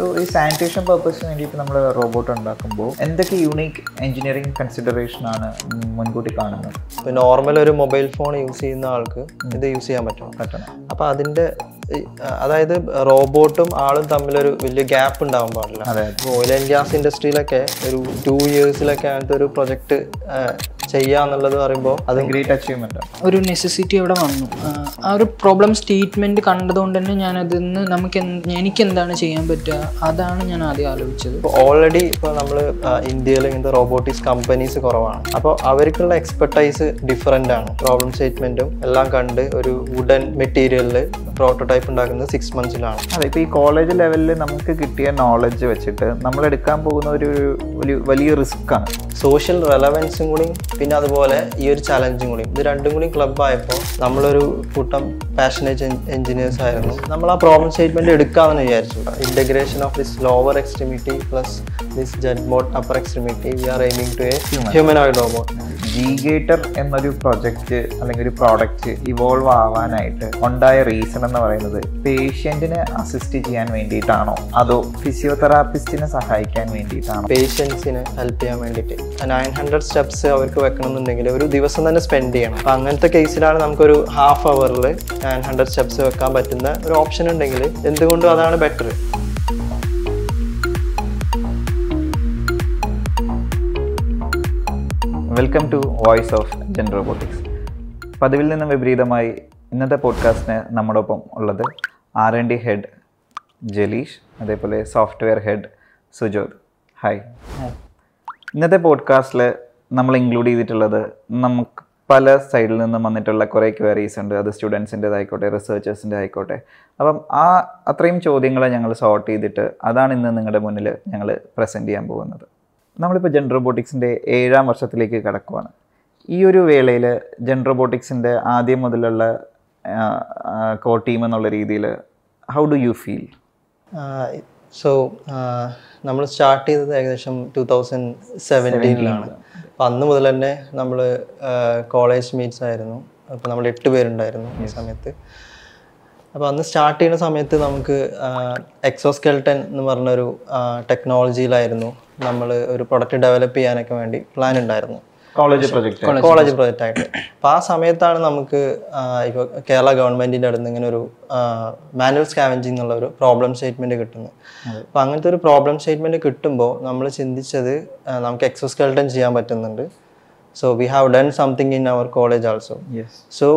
So ഈ sanitation പർപ്പസിന് വേണ്ടിയിട്ട് നമ്മൾ റോബോട്ട് ഉണ്ടാക്കുമ്പോൾ എന്തൊക്കെ യൂണീക്ക് എഞ്ചിനീയറിംഗ് കൺസിഡറേഷൻ ആണ് മുൻകൂട്ടി കാണുന്നത് ഇപ്പോൾ നോർമൽ ഒരു മൊബൈൽ ഫോൺ യൂസ് ചെയ്യുന്ന ആൾക്ക് ഇത് യൂസ് ചെയ്യാൻ പറ്റണം പറ്റണം അപ്പം അതിൻ്റെ അതായത് റോബോട്ടും ആളും തമ്മിലൊരു വലിയ ഗ്യാപ്പ് ഉണ്ടാവാൻ പാടില്ല ഓയിൽ ആൻഡ് ഗ്യാസ് ഇൻഡസ്ട്രിയിലൊക്കെ ഒരു ടു ഇയേഴ്സിലൊക്കെ അങ്ങനത്തെ ഒരു പ്രൊജക്റ്റ് ചെയ്യുക എന്നുള്ളത് പറയുമ്പോൾ അത് ഗ്രേറ്റ് അച്ചീവ്മെന്റ് ഒരു നെസസിറ്റി അവിടെ വന്നു ആ ഒരു പ്രോബ്ലം സ്റ്റേറ്റ്മെന്റ് കണ്ടതുകൊണ്ട് തന്നെ ഞാൻ അതിൽ നിന്ന് നമുക്ക് എനിക്ക് എന്താണ് ചെയ്യാൻ പറ്റുക അതാണ് ഞാൻ ആദ്യം ആലോചിച്ചത് ഓൾറെഡി ഇപ്പോൾ നമ്മൾ ഇന്ത്യയിൽ ഇങ്ങനത്തെ റോബോട്ടിക്സ് കമ്പനീസ് കുറവാണ് അപ്പോൾ അവർക്കുള്ള എക്സ്പെർട്ടൈസ് ഡിഫറെൻ്റ് ആണ് പ്രോബ്ലം സ്റ്റേറ്റ്മെന്റും എല്ലാം കണ്ട് ഒരു വുഡൻ മെറ്റീരിയലിൽ പ്രോട്ടോടൈപ്പ് ഉണ്ടാക്കുന്നത് സിക്സ് മന്ത്സിലാണ് അതെ ഇപ്പോൾ ഈ കോളേജ് ലെവലിൽ നമുക്ക് കിട്ടിയ നോളജ് വെച്ചിട്ട് നമ്മൾ എടുക്കാൻ പോകുന്ന ഒരു വലിയ റിസ്ക് ആണ് സോഷ്യൽ റെലവൻസും കൂടി പിന്നെ അതുപോലെ ഈ ഒരു ചലഞ്ചും കൂടി ഇത് രണ്ടും കൂടി ക്ലബ്ബായപ്പോൾ നമ്മളൊരു കൂട്ടം പാഷനേജ് എഞ്ചിനീയേഴ്സ് ആയിരുന്നു നമ്മൾ ആ പ്രോബ്ലം സ്റ്റേറ്റ്മെൻറ്റ് എടുക്കാമെന്ന് വിചാരിച്ചു integration of this lower extremity plus this ജെഡ് ബോട്ട് upper extremity we are aiming to a humanoid robot ഗീഗേറ്റർ എന്നൊരു പ്രൊജക്റ്റ് അല്ലെങ്കിൽ ഒരു പ്രോഡക്റ്റ് ഇവോൾവ് ആവാനായിട്ട് ഉണ്ടായ റീസൺ എന്ന് പറയുന്നത് പേഷ്യൻറ്റിനെ അസിസ്റ്റ് ചെയ്യാൻ വേണ്ടിയിട്ടാണോ അതോ ഫിസിയോതെറാപ്പിസ്റ്റിനെ സഹായിക്കാൻ വേണ്ടിയിട്ടാണോ പേഷ്യൻസിനെ ഹെൽപ്പ് ചെയ്യാൻ വേണ്ടിയിട്ട് നയൻ ഹൺഡ്രഡ് സ്റ്റെപ്സ് അവർക്ക് വെക്കണം എന്നുണ്ടെങ്കിൽ ഒരു ദിവസം തന്നെ സ്പെൻഡ് ചെയ്യണം അപ്പൊ അങ്ങനത്തെ കേസിലാണ് നമുക്കൊരു ഹാഫ് അവറിൽ നയൻ ഹൺഡ്രഡ് സ്റ്റെപ്സ് വെക്കാൻ പറ്റുന്ന ഒരു ഓപ്ഷൻ ഉണ്ടെങ്കിൽ എന്തുകൊണ്ടും അതാണ് better welcome to voice of Genrobotics പതിവിൽ നിന്നും വിപരീതമായി ഇന്നത്തെ പോഡ്കാസ്റ്റിന് നമ്മോടൊപ്പം ഉള്ളത് R N D head Jaleesh അതേപോലെ സോഫ്റ്റ്വെയർ ഹെഡ് സുജോത് ഹായ് ഇന്നത്തെ പോഡ്കാസ്റ്റിൽ നമ്മൾ ഇൻക്ലൂഡ് ചെയ്തിട്ടുള്ളത് നമുക്ക് പല സൈഡിൽ നിന്നും വന്നിട്ടുള്ള കുറേ ക്വയറീസ് ഉണ്ട് അത് സ്റ്റുഡൻസിൻ്റെതായിക്കോട്ടെ റിസർച്ചേഴ്സിൻ്റെ ആയിക്കോട്ടെ അപ്പം ആ അത്രയും ചോദ്യങ്ങളെ ഞങ്ങൾ സോർട്ട് ചെയ്തിട്ട് അതാണ് ഇന്ന് നിങ്ങളുടെ മുന്നിൽ ഞങ്ങൾ പ്രസൻറ്റ് ചെയ്യാൻ പോകുന്നത് നമ്മളിപ്പോൾ ജെൻഡർ റോബോട്ടിക്സിൻ്റെ ഏഴാം വർഷത്തിലേക്ക് കടക്കുവാണ് ഈ ഒരു വേളയിൽ ജെൻഡർ റോബോട്ടിക്സിൻ്റെ ആദ്യം മുതലുള്ള കോ ടീം എന്നുള്ള രീതിയിൽ how do you feel so നമ്മൾ സ്റ്റാർട്ട് ചെയ്തത് ഏകദേശം ടു തൗസൻഡ് സെവൻറ്റീനിലാണ് അപ്പം അന്ന് മുതൽ തന്നെ നമ്മൾ കോളേജ് മീറ്റ്സ് ആയിരുന്നു അപ്പം നമ്മൾ എട്ട് പേരുണ്ടായിരുന്നു ഈ സമയത്ത് അപ്പോൾ അന്ന് സ്റ്റാർട്ട് ചെയ്യുന്ന സമയത്ത് നമുക്ക് എക്സോസ്കെൽട്ടൻ എന്ന് പറഞ്ഞൊരു ടെക്നോളജിയിലായിരുന്നു നമ്മൾ ഒരു പ്രൊഡക്റ്റ് ഡെവലപ്പ് ചെയ്യാനൊക്കെ വേണ്ടി പ്ലാൻ ഉണ്ടായിരുന്നു കോളേജ് പ്രൊജക്ട് കോളേജ് പ്രൊജക്റ്റ് ആയിട്ട് അപ്പോൾ ആ സമയത്താണ് നമുക്ക് ഇപ്പോൾ കേരള ഗവൺമെന്റിന്റെ അടുത്ത് ഇങ്ങനെ ഒരു മാനുവൽ സ്കാവഞ്ചിങ് എന്നുള്ള ഒരു പ്രോബ്ലം സ്റ്റേറ്റ്മെന്റ് കിട്ടുന്നത് അപ്പോൾ അങ്ങനത്തെ ഒരു പ്രോബ്ലം സ്റ്റേറ്റ്മെന്റ് കിട്ടുമ്പോൾ നമ്മൾ ചിന്തിച്ചത് നമുക്ക് എക്സോസ്കെൽട്ടൻ ചെയ്യാൻ പറ്റുന്നുണ്ട് so we have done something in our college also so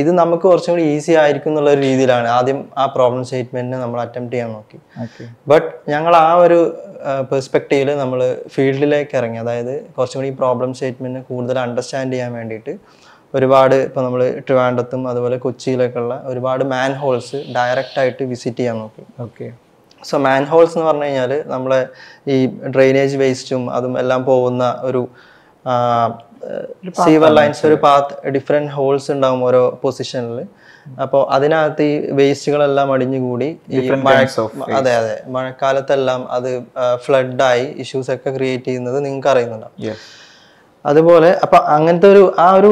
ഇത് നമുക്ക് കുറച്ചും കൂടി ഈസി ആയിരിക്കും എന്നുള്ള രീതിയിലാണ് ആദ്യം ആ പ്രോബ്ലം സ്റ്റേറ്റ്മെന്റിനെ നമ്മൾ അറ്റംപ്റ്റ് ചെയ്യാൻ നോക്കി ബട്ട് ഞങ്ങൾ ആ ഒരു പെർസ്പെക്റ്റീവിൽ നമ്മൾ ഫീൽഡിലേക്ക് ഇറങ്ങി അതായത് കുറച്ചും കൂടി പ്രോബ്ലം സ്റ്റേറ്റ്മെൻറ്റ് കൂടുതൽ അണ്ടർസ്റ്റാൻഡ് ചെയ്യാൻ വേണ്ടിയിട്ട് ഒരുപാട് ഇപ്പോൾ നമ്മൾ ട്രിവാൻഡത്തും അതുപോലെ കൊച്ചിയിലൊക്കെയുള്ള ഒരുപാട് മാൻ ഹോൾസ് ഡയറക്റ്റായിട്ട് വിസിറ്റ് ചെയ്യാൻ നോക്കി ഓക്കെ സോ മാൻ ഹോൾസ് എന്ന് പറഞ്ഞു കഴിഞ്ഞാൽ നമ്മളെ ഈ ഡ്രെയിനേജ് വേസ്റ്റും അതും എല്ലാം പോകുന്ന ഒരു സീവർ ലൈൻസ് ഒരു പാത്ത് ഡിഫറെൻറ്റ് ഹോൾസ് ഉണ്ടാകും ഓരോ പൊസിഷനിൽ അപ്പോൾ അതിനകത്ത് ഈ വേസ്റ്റുകളെല്ലാം അടിഞ്ഞുകൂടി ഈ മഴ അതെ അതെ മഴക്കാലത്തെല്ലാം അത് ഫ്ലഡായി ഇഷ്യൂസ് ഒക്കെ ക്രിയേറ്റ് ചെയ്യുന്നത് നിങ്ങൾക്ക് അറിയുന്നുണ്ടാവും അതുപോലെ അപ്പൊ അങ്ങനത്തെ ഒരു ആ ഒരു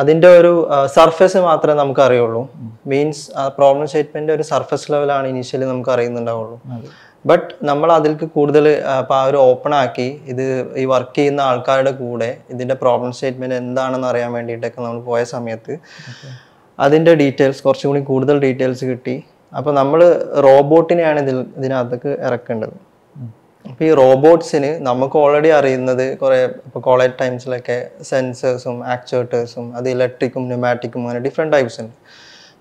അതിന്റെ ഒരു സർഫസ് മാത്രമേ നമുക്ക് അറിയുള്ളൂ മീൻസ് പ്രോബ്ലം സ്റ്റേറ്റ്മെന്റ് ഒരു സർഫസ് ലെവലാണ് ഇനീഷ്യലി നമുക്ക് അറിയുന്നുണ്ടാവുള്ളൂ ബട്ട് നമ്മൾ അതിൽക്ക് കൂടുതൽ അപ്പൊ ആ ഒരു ഓപ്പൺ ആക്കി ഇത് ഈ വർക്ക് ചെയ്യുന്ന ആൾക്കാരുടെ കൂടെ ഇതിന്റെ പ്രോബ്ലം സ്റ്റേറ്റ്മെന്റ് എന്താണെന്ന് അറിയാൻ വേണ്ടിയിട്ടൊക്കെ നമ്മൾ പോയ സമയത്ത് അതിൻ്റെ ഡീറ്റെയിൽസ് കുറച്ചും കൂടി കൂടുതൽ ഡീറ്റെയിൽസ് കിട്ടി അപ്പോൾ നമ്മൾ റോബോട്ടിനെയാണ് ഇതിൽ ഇതിനകത്തേക്ക് ഇറക്കേണ്ടത് അപ്പോൾ ഈ റോബോട്ട്സിന് നമുക്ക് ഓൾറെഡി അറിയുന്നത് കുറേ ഇപ്പോൾ കോളേജ് ടൈംസിലൊക്കെ സെൻസേഴ്സും ആക്ച്വേറ്റേഴ്സും അത് ഇലക്ട്രിക്കും ന്യൂമാറ്റിക്കും അങ്ങനെ ഡിഫറെൻറ്റ് ടൈപ്സ് ഉണ്ട്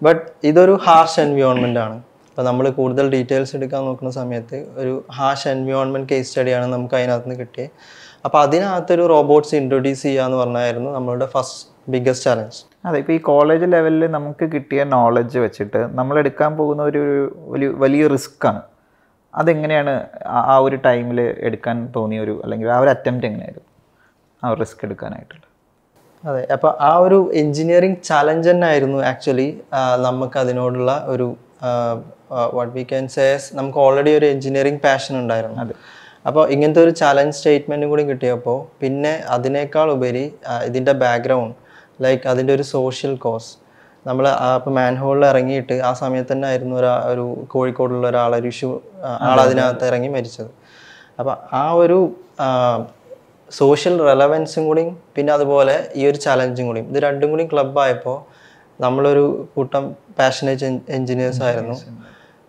ബട്ട് ഇതൊരു ഹാർഷ് എൻവിയോൺമെൻ്റ് ആണ് അപ്പോൾ നമ്മൾ കൂടുതൽ ഡീറ്റെയിൽസ് എടുക്കാൻ നോക്കുന്ന സമയത്ത് ഒരു ഹാർഷ് എൻവിയോൺമെൻറ്റ് കേസ് സ്റ്റഡിയാണ് നമുക്ക് അതിനകത്ത് നിന്ന് കിട്ടിയത് അപ്പോൾ അതിനകത്തൊരു റോബോട്ട്സ് ഇൻട്രൊഡ്യൂസ് ചെയ്യുക എന്ന് പറഞ്ഞായിരുന്നു നമ്മളുടെ ഫസ്റ്റ് ബിഗ്ഗസ്റ്റ് ചലഞ്ച് അതെ ഇപ്പോൾ ഈ കോളേജ് ലെവലിൽ നമുക്ക് കിട്ടിയ നോളജ് വെച്ചിട്ട് നമ്മൾ എടുക്കാൻ പോകുന്ന ഒരു വലിയ വലിയ റിസ്ക്കാണ് അതെങ്ങനെയാണ് ആ ഒരു ടൈമിൽ എടുക്കാൻ തോന്നിയ ഒരു അല്ലെങ്കിൽ ആ ഒരു അറ്റംപ്റ്റ് എങ്ങനെയായിരുന്നു ആ ഒരു റിസ്ക് എടുക്കാനായിട്ടുള്ള അതെ അപ്പോൾ ആ ഒരു എൻജിനീയറിങ് ചലഞ്ച് തന്നെയായിരുന്നു ആക്ച്വലി നമുക്ക് അതിനോടുള്ള ഒരു വാട്ട് വി ക്യാൻ സേസ് നമുക്ക് ഓൾറെഡി ഒരു എൻജിനീയറിങ് പാഷൻ ഉണ്ടായിരുന്നു അതെ അപ്പോൾ ഇങ്ങനത്തെ ഒരു ചലഞ്ച് സ്റ്റേറ്റ്മെൻറ്റും കൂടി കിട്ടിയപ്പോൾ പിന്നെ അതിനേക്കാൾ ഉപരി ഇതിൻ്റെ ബാക്ക്ഗ്രൗണ്ട് ലൈക്ക് അതിൻ്റെ ഒരു സോഷ്യൽ കോസ് നമ്മൾ ഇപ്പോൾ മാൻഹോളിൽ ഇറങ്ങിയിട്ട് ആ സമയത്ത് തന്നെ ആയിരുന്നു ഒരാ ഒരു കോഴിക്കോടുള്ള ഒരാൾ ഒരു ഇഷ്യൂ അതിനകത്ത് ഇറങ്ങി മരിച്ചത് അപ്പം ആ ഒരു സോഷ്യൽ റെലവൻസും കൂടിയും പിന്നെ അതുപോലെ ഈ ഒരു ചലഞ്ചും കൂടിയും ഇത് രണ്ടും കൂടി ക്ലബ്ബായപ്പോൾ നമ്മളൊരു കൂട്ടം പാഷനേറ്റ് എഞ്ചിനീയേഴ്സ് ആയിരുന്നു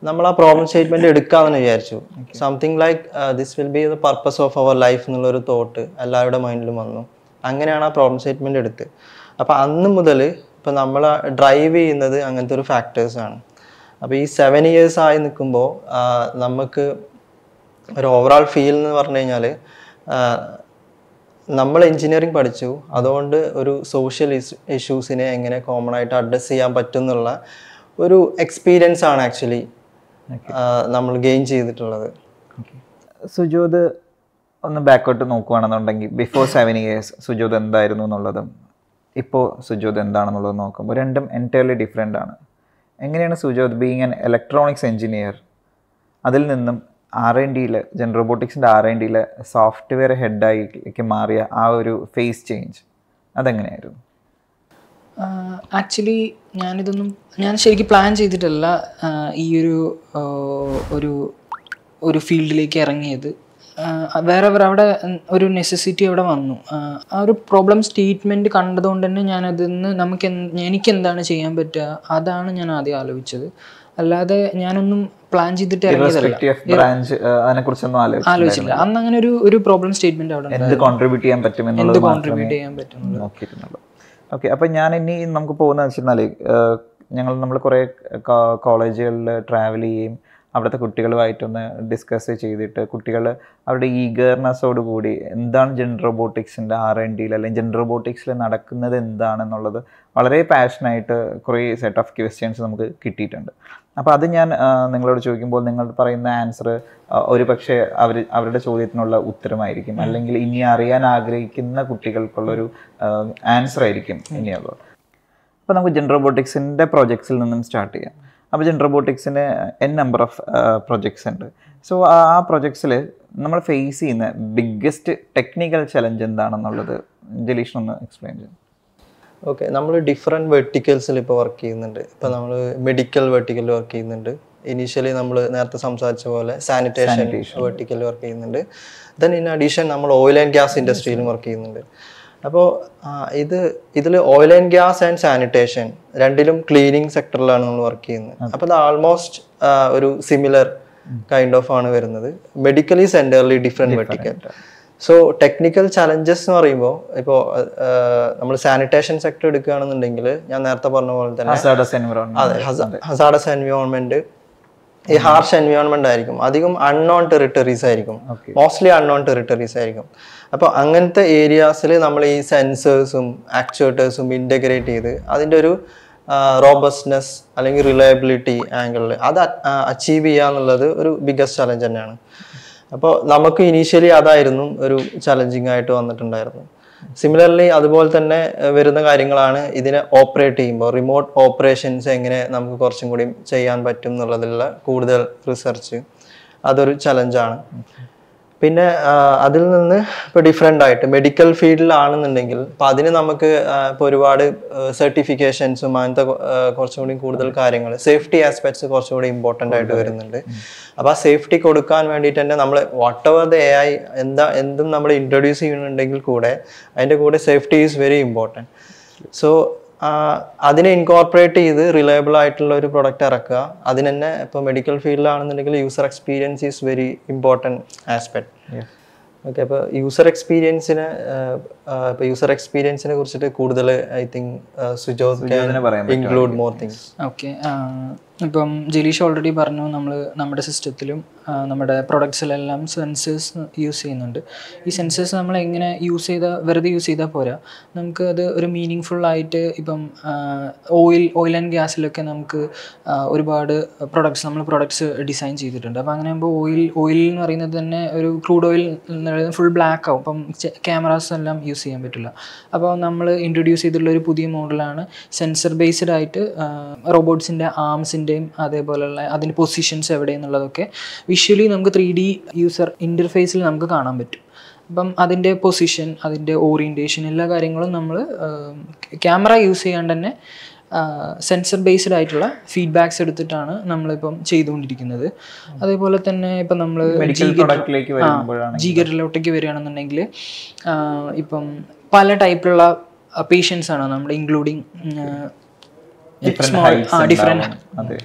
നമ്മൾ ആ പ്രോബ്ലം സ്റ്റേറ്റ്മെന്റ് എടുക്കാമെന്ന് വിചാരിച്ചു something like this will be the purpose of our life എന്നുള്ളൊരു തോട്ട് എല്ലാവരുടെ മൈൻഡിലും വന്നു അങ്ങനെയാണ് ആ പ്രോബ്ലം സ്റ്റേറ്റ്മെന്റ് എടുത്ത് അപ്പോൾ അന്ന് മുതൽ ഇപ്പം നമ്മൾ ഡ്രൈവ് ചെയ്യുന്നത് അങ്ങനത്തെ ഒരു ഫാക്ടേഴ്സാണ് അപ്പോൾ ഈ സെവൻ ഇയേഴ്സ് ആയി നിൽക്കുമ്പോൾ നമുക്ക് ഒരു ഓവറോൾ ഫീൽ എന്ന് പറഞ്ഞു കഴിഞ്ഞാൽ നമ്മൾ എഞ്ചിനീയറിംഗ് പഠിച്ചു അതുകൊണ്ട് ഒരു സോഷ്യൽ ഇഷ്യൂസിനെ എങ്ങനെ കോമൺ ആയിട്ട് അഡ്രസ്സ് ചെയ്യാൻ പറ്റും എന്നുള്ള ഒരു എക്സ്പീരിയൻസ് ആണ് ആക്ച്വലി നമ്മൾ ഗെയിൻ ചെയ്തിട്ടുള്ളത് സുജോത് ഒന്ന് ബാക്കോട്ട് നോക്കുകയാണെന്നുണ്ടെങ്കിൽ ബിഫോർ സെവൻ ഇയേഴ്സ് സുജോത് എന്തായിരുന്നു എന്നുള്ളതും ഇപ്പോൾ സുജോത് എന്താണെന്നുള്ളത് നോക്കുമ്പോൾ രണ്ടും എൻറ്റയർലി ഡിഫറെൻ്റ് ആണ് എങ്ങനെയാണ് Sujoth being an electronics engineer അതിൽ നിന്നും ആർ എൻ ഡിയിൽ ജെൻ റോബോട്ടിക്സിൻ്റെ ആർ എൻ ഡിയിലെ സോഫ്റ്റ്വെയർ ഹെഡായിലേക്ക് മാറിയ ആ ഒരു ഫേസ് ചേഞ്ച് അതെങ്ങനെയായിരുന്നു ആക്ച്വലി ഞാനിതൊന്നും ഞാൻ ശരിക്കും പ്ലാൻ ചെയ്തിട്ടല്ല ഈ ഒരു ഒരു ഒരു ഫീൽഡിലേക്ക് ഇറങ്ങിയത് വേറെ അവിടെ ഒരു നെസസിറ്റി അവിടെ വന്നു ആ ഒരു പ്രോബ്ലം ട്രീറ്റ്മെൻറ്റ് കണ്ടതുകൊണ്ട് തന്നെ ഞാനതിൽ നിന്ന് നമുക്ക് എനിക്ക് എന്താണ് ചെയ്യാൻ പറ്റുക അതാണ് ഞാൻ ആദ്യം ആലോചിച്ചത് അല്ലാതെ ഞാനൊന്നും പ്ലാൻ ചെയ്തിട്ട് ആലോചിച്ചില്ല അന്ന് അങ്ങനെ ഒരു ഒരു പ്രോബ്ലം സ്റ്റേറ്റ്മെന്റ് അവിടെ എന്ത് കോൺട്രിബ്യൂട്ട് ചെയ്യാൻ പറ്റും എന്ത് കോൺട്രിബ്യൂട്ട് ചെയ്യാൻ പറ്റും ഓക്കെ അപ്പം ഞാൻ ഇനി നമുക്ക് പോകുന്നത് വെച്ചിരുന്നാൽ ഞങ്ങൾ നമ്മൾ കുറേ കോളേജുകളിൽ ട്രാവൽ ചെയ്യുകയും അവിടുത്തെ കുട്ടികളുമായിട്ടൊന്ന് ഡിസ്കസ് ചെയ്തിട്ട് കുട്ടികൾ അവരുടെ ഈഗർനെസ്സോട് കൂടി എന്താണ് ജെൻഡർ റോബോട്ടിക്സിൻ്റെ ആർ എൻ ഡിയിൽ അല്ലെങ്കിൽ ജെൻഡർ റോബോട്ടിക്സിൽ നടക്കുന്നത് എന്താണെന്നുള്ളത് വളരെ പാഷനായിട്ട് കുറേ സെറ്റ് ഓഫ് ക്വസ്റ്റ്യൻസ് നമുക്ക് കിട്ടിയിട്ടുണ്ട് അപ്പോൾ അത് ഞാൻ നിങ്ങളോട് ചോദിക്കുമ്പോൾ നിങ്ങൾ പറയുന്ന ആൻസർ ഒരു പക്ഷേ അവർ അവരുടെ ചോദ്യത്തിനുള്ള ഉത്തരമായിരിക്കും അല്ലെങ്കിൽ ഇനി അറിയാൻ ആഗ്രഹിക്കുന്ന കുട്ടികൾക്കുള്ളൊരു ആൻസർ ആയിരിക്കും ഇനിയുള്ളത് അപ്പോൾ നമുക്ക് ജെൻഡർ റോബോട്ടിക്സിൻ്റെ പ്രോജക്ട്സിൽ നിന്നും സ്റ്റാർട്ട് ചെയ്യാം അഭിജൻ റോബോട്ടിക്സിന് എൻ നമ്പർ ഓഫ് പ്രൊജക്ട്സ് ഉണ്ട് സോ ആ പ്രൊജക്ട്സിൽ നമ്മൾ ഫേസ് ചെയ്യുന്ന ബിഗ്ഗസ്റ്റ് ടെക്നിക്കൽ ചലഞ്ച് എന്താണെന്നുള്ളത് ജലീഷ് ഒന്ന് എക്സ്പ്ലെയിൻ ചെയ്യും ഓക്കെ നമ്മൾ ഡിഫറെൻറ്റ് വെർട്ടിക്കൽസിൽ ഇപ്പോൾ വർക്ക് ചെയ്യുന്നുണ്ട് ഇപ്പോൾ നമ്മൾ മെഡിക്കൽ വെർട്ടിക്കലിൽ വർക്ക് ചെയ്യുന്നുണ്ട് ഇനീഷ്യലി നമ്മൾ നേരത്തെ സംസാരിച്ച പോലെ സാനിറ്റേഷൻ വെർട്ടിക്കൽ വർക്ക് ചെയ്യുന്നുണ്ട് ദെൻ ഇൻ അഡീഷൻ നമ്മൾ ഓയിൽ ആൻഡ് ഗ്യാസ് ഇൻഡസ്ട്രിയിലും വർക്ക് ചെയ്യുന്നുണ്ട് അപ്പോൾ ഇത് ഇതിൽ oil and gas and sanitation രണ്ടിലും ക്ലീനിങ് സെക്ടറിലാണ് നമ്മൾ വർക്ക് ചെയ്യുന്നത് അപ്പോൾ അത് ആൾമോസ്റ്റ് ഒരു സിമിലർ കൈൻഡ് ഓഫ് ആണ് വരുന്നത് മെഡിക്കലി സെൻറ്ററിൽ different vertical so technical challenges എന്ന് പറയുമ്പോൾ ഇപ്പോൾ നമ്മൾ സാനിറ്റേഷൻ സെക്ടർ എടുക്കുകയാണെന്നുണ്ടെങ്കിൽ ഞാൻ നേരത്തെ പറഞ്ഞ പോലെ തന്നെ അതെ ഹസാഡസ് എൻവയോൺമെന്റ് ഈ ഹാർഷ് എൻവയോൺമെന്റ് ആയിരിക്കും അധികം അൺനോൺ ടെറിട്ടറീസ് ആയിരിക്കും മോസ്റ്റ്ലി അൺനോൺ ടെറിട്ടറീസ് ആയിരിക്കും അപ്പോൾ അങ്ങനത്തെ ഏരിയാസിൽ നമ്മൾ ഈ സെൻസേഴ്സും ആക്ച്വേറ്റേഴ്സും ഇൻ്റഗ്രേറ്റ് ചെയ്ത് അതിൻ്റെ ഒരു റോബസ്റ്റ്നെസ് അല്ലെങ്കിൽ റിലയബിലിറ്റി ആംഗിളിൽ അത് അച്ചീവ് ചെയ്യുക എന്നുള്ളത് ഒരു ബിഗ്ഗസ്റ്റ് ചലഞ്ച് തന്നെയാണ് അപ്പോൾ നമുക്ക് ഇനീഷ്യലി അതായിരുന്നു ഒരു ചലഞ്ചിങ് ആയിട്ട് വന്നിട്ടുണ്ടായിരുന്നു സിമിലർലി അതുപോലെ തന്നെ വരുന്ന കാര്യങ്ങളാണ് ഇതിനെ ഓപ്പറേറ്റ് ചെയ്യുമ്പോൾ റിമോട്ട് ഓപ്പറേഷൻസ് എങ്ങനെ നമുക്ക് കുറച്ചും കൂടി ചെയ്യാൻ പറ്റും എന്നുള്ളതിലുള്ള കൂടുതൽ റിസർച്ച് അതൊരു ചലഞ്ചാണ് പിന്നെ അതിൽ നിന്ന് ഇപ്പൊ ഡിഫറെന്റ് ആയിട്ട് മെഡിക്കൽ ഫീൽഡിലാണെന്നുണ്ടെങ്കിൽ അപ്പൊ അതിന് നമുക്ക് ഇപ്പൊ ഒരുപാട് സർട്ടിഫിക്കേഷൻസും അങ്ങനത്തെ കുറച്ചുകൂടി കൂടുതൽ കാര്യങ്ങൾ സേഫ്റ്റി ആസ്പെക്ട്സ് കുറച്ചുകൂടി ഇമ്പോർട്ടൻ്റ് ആയിട്ട് വരുന്നുണ്ട് അപ്പോൾ ആ സേഫ്റ്റി കൊടുക്കാൻ വേണ്ടിയിട്ട് തന്നെ നമ്മൾ whatever the A I എന്താ എന്തും നമ്മൾ ഇൻട്രൊഡ്യൂസ് ചെയ്യുന്നുണ്ടെങ്കിൽ കൂടെ അതിൻ്റെ കൂടെ safety is very important so അതിനെ ഇൻകോർപ്പറേറ്റ് ചെയ്ത് റിലയബിൾ ആയിട്ടുള്ള ഒരു പ്രൊഡക്റ്റ് ഇറക്കുക അതിന് തന്നെ ഇപ്പോൾ മെഡിക്കൽ ഫീൽഡിലാണെന്നുണ്ടെങ്കിൽ user experience is very important aspect okay അപ്പോൾ യൂസർ എക്സ്പീരിയൻസിന് ഇപ്പോൾ യൂസർ എക്സ്പീരിയൻസിനെ കുറിച്ചിട്ട് കൂടുതൽ I think Sujoth include more things okay ഇപ്പം ജലീഷ് ഓൾറെഡി പറഞ്ഞു നമ്മൾ നമ്മുടെ സിസ്റ്റത്തിലും നമ്മുടെ പ്രൊഡക്ട്സിലെല്ലാം സെൻസേഴ്സ് യൂസ് ചെയ്യുന്നുണ്ട് ഈ സെൻസേഴ്സ് നമ്മൾ എങ്ങനെ യൂസ് ചെയ്താൽ വെറുതെ യൂസ് ചെയ്താൽ പോരാ നമുക്ക് അത് ഒരു മീനിങ് ഫുള്ളായിട്ട് ഇപ്പം ഓയിൽ ഓയിൽ ആൻഡ് ഗ്യാസിലൊക്കെ നമുക്ക് ഒരുപാട് പ്രൊഡക്ട്സ് നമ്മൾ പ്രൊഡക്ട്സ് ഡിസൈൻ ചെയ്തിട്ടുണ്ട് അപ്പോൾ അങ്ങനെ ആകുമ്പോൾ ഓയിൽ ഓയിൽ എന്ന് പറയുന്നത് തന്നെ ഒരു ക്രൂഡ് ഓയിൽ എന്ന് പറയുന്നത് ഫുൾ ബ്ലാക്ക് ആവും അപ്പം ക്യാമറാസ് എല്ലാം യൂസ് ചെയ്യാൻ പറ്റില്ല അപ്പോൾ നമ്മൾ ഇൻട്രൊഡ്യൂസ് ചെയ്തിട്ടുള്ള ഒരു പുതിയ മോഡലാണ് സെൻസർ ബേസ്ഡ് ആയിട്ട് റോബോട്ട്സിൻ്റെ ആംസിൻ്റെ എവിടെയും അതേപോലെയുള്ള അതിൻ്റെ പൊസിഷൻസ് എവിടെയെന്നുള്ളതൊക്കെ വിഷ്വലി നമുക്ക് ത്രീ ഡി യൂസർ ഇൻ്റർഫേസിൽ നമുക്ക് കാണാൻ പറ്റും അപ്പം അതിൻ്റെ പൊസിഷൻ അതിൻ്റെ ഓറിയൻറ്റേഷൻ എല്ലാ കാര്യങ്ങളും നമ്മൾ ക്യാമറ യൂസ് ചെയ്യാണ്ട് തന്നെ സെൻസർ ബേസ്ഡ് ആയിട്ടുള്ള ഫീഡ്ബാക്സ് എടുത്തിട്ടാണ് നമ്മളിപ്പം ചെയ്തുകൊണ്ടിരിക്കുന്നത് അതേപോലെ തന്നെ ഇപ്പം നമ്മൾ ജീഗറിലോട്ടേക്ക് വരികയാണെന്നുണ്ടെങ്കിൽ ഇപ്പം പല ടൈപ്പിലുള്ള പേഷ്യൻസ് ആണ് നമ്മുടെ ഇൻക്ലൂഡിങ്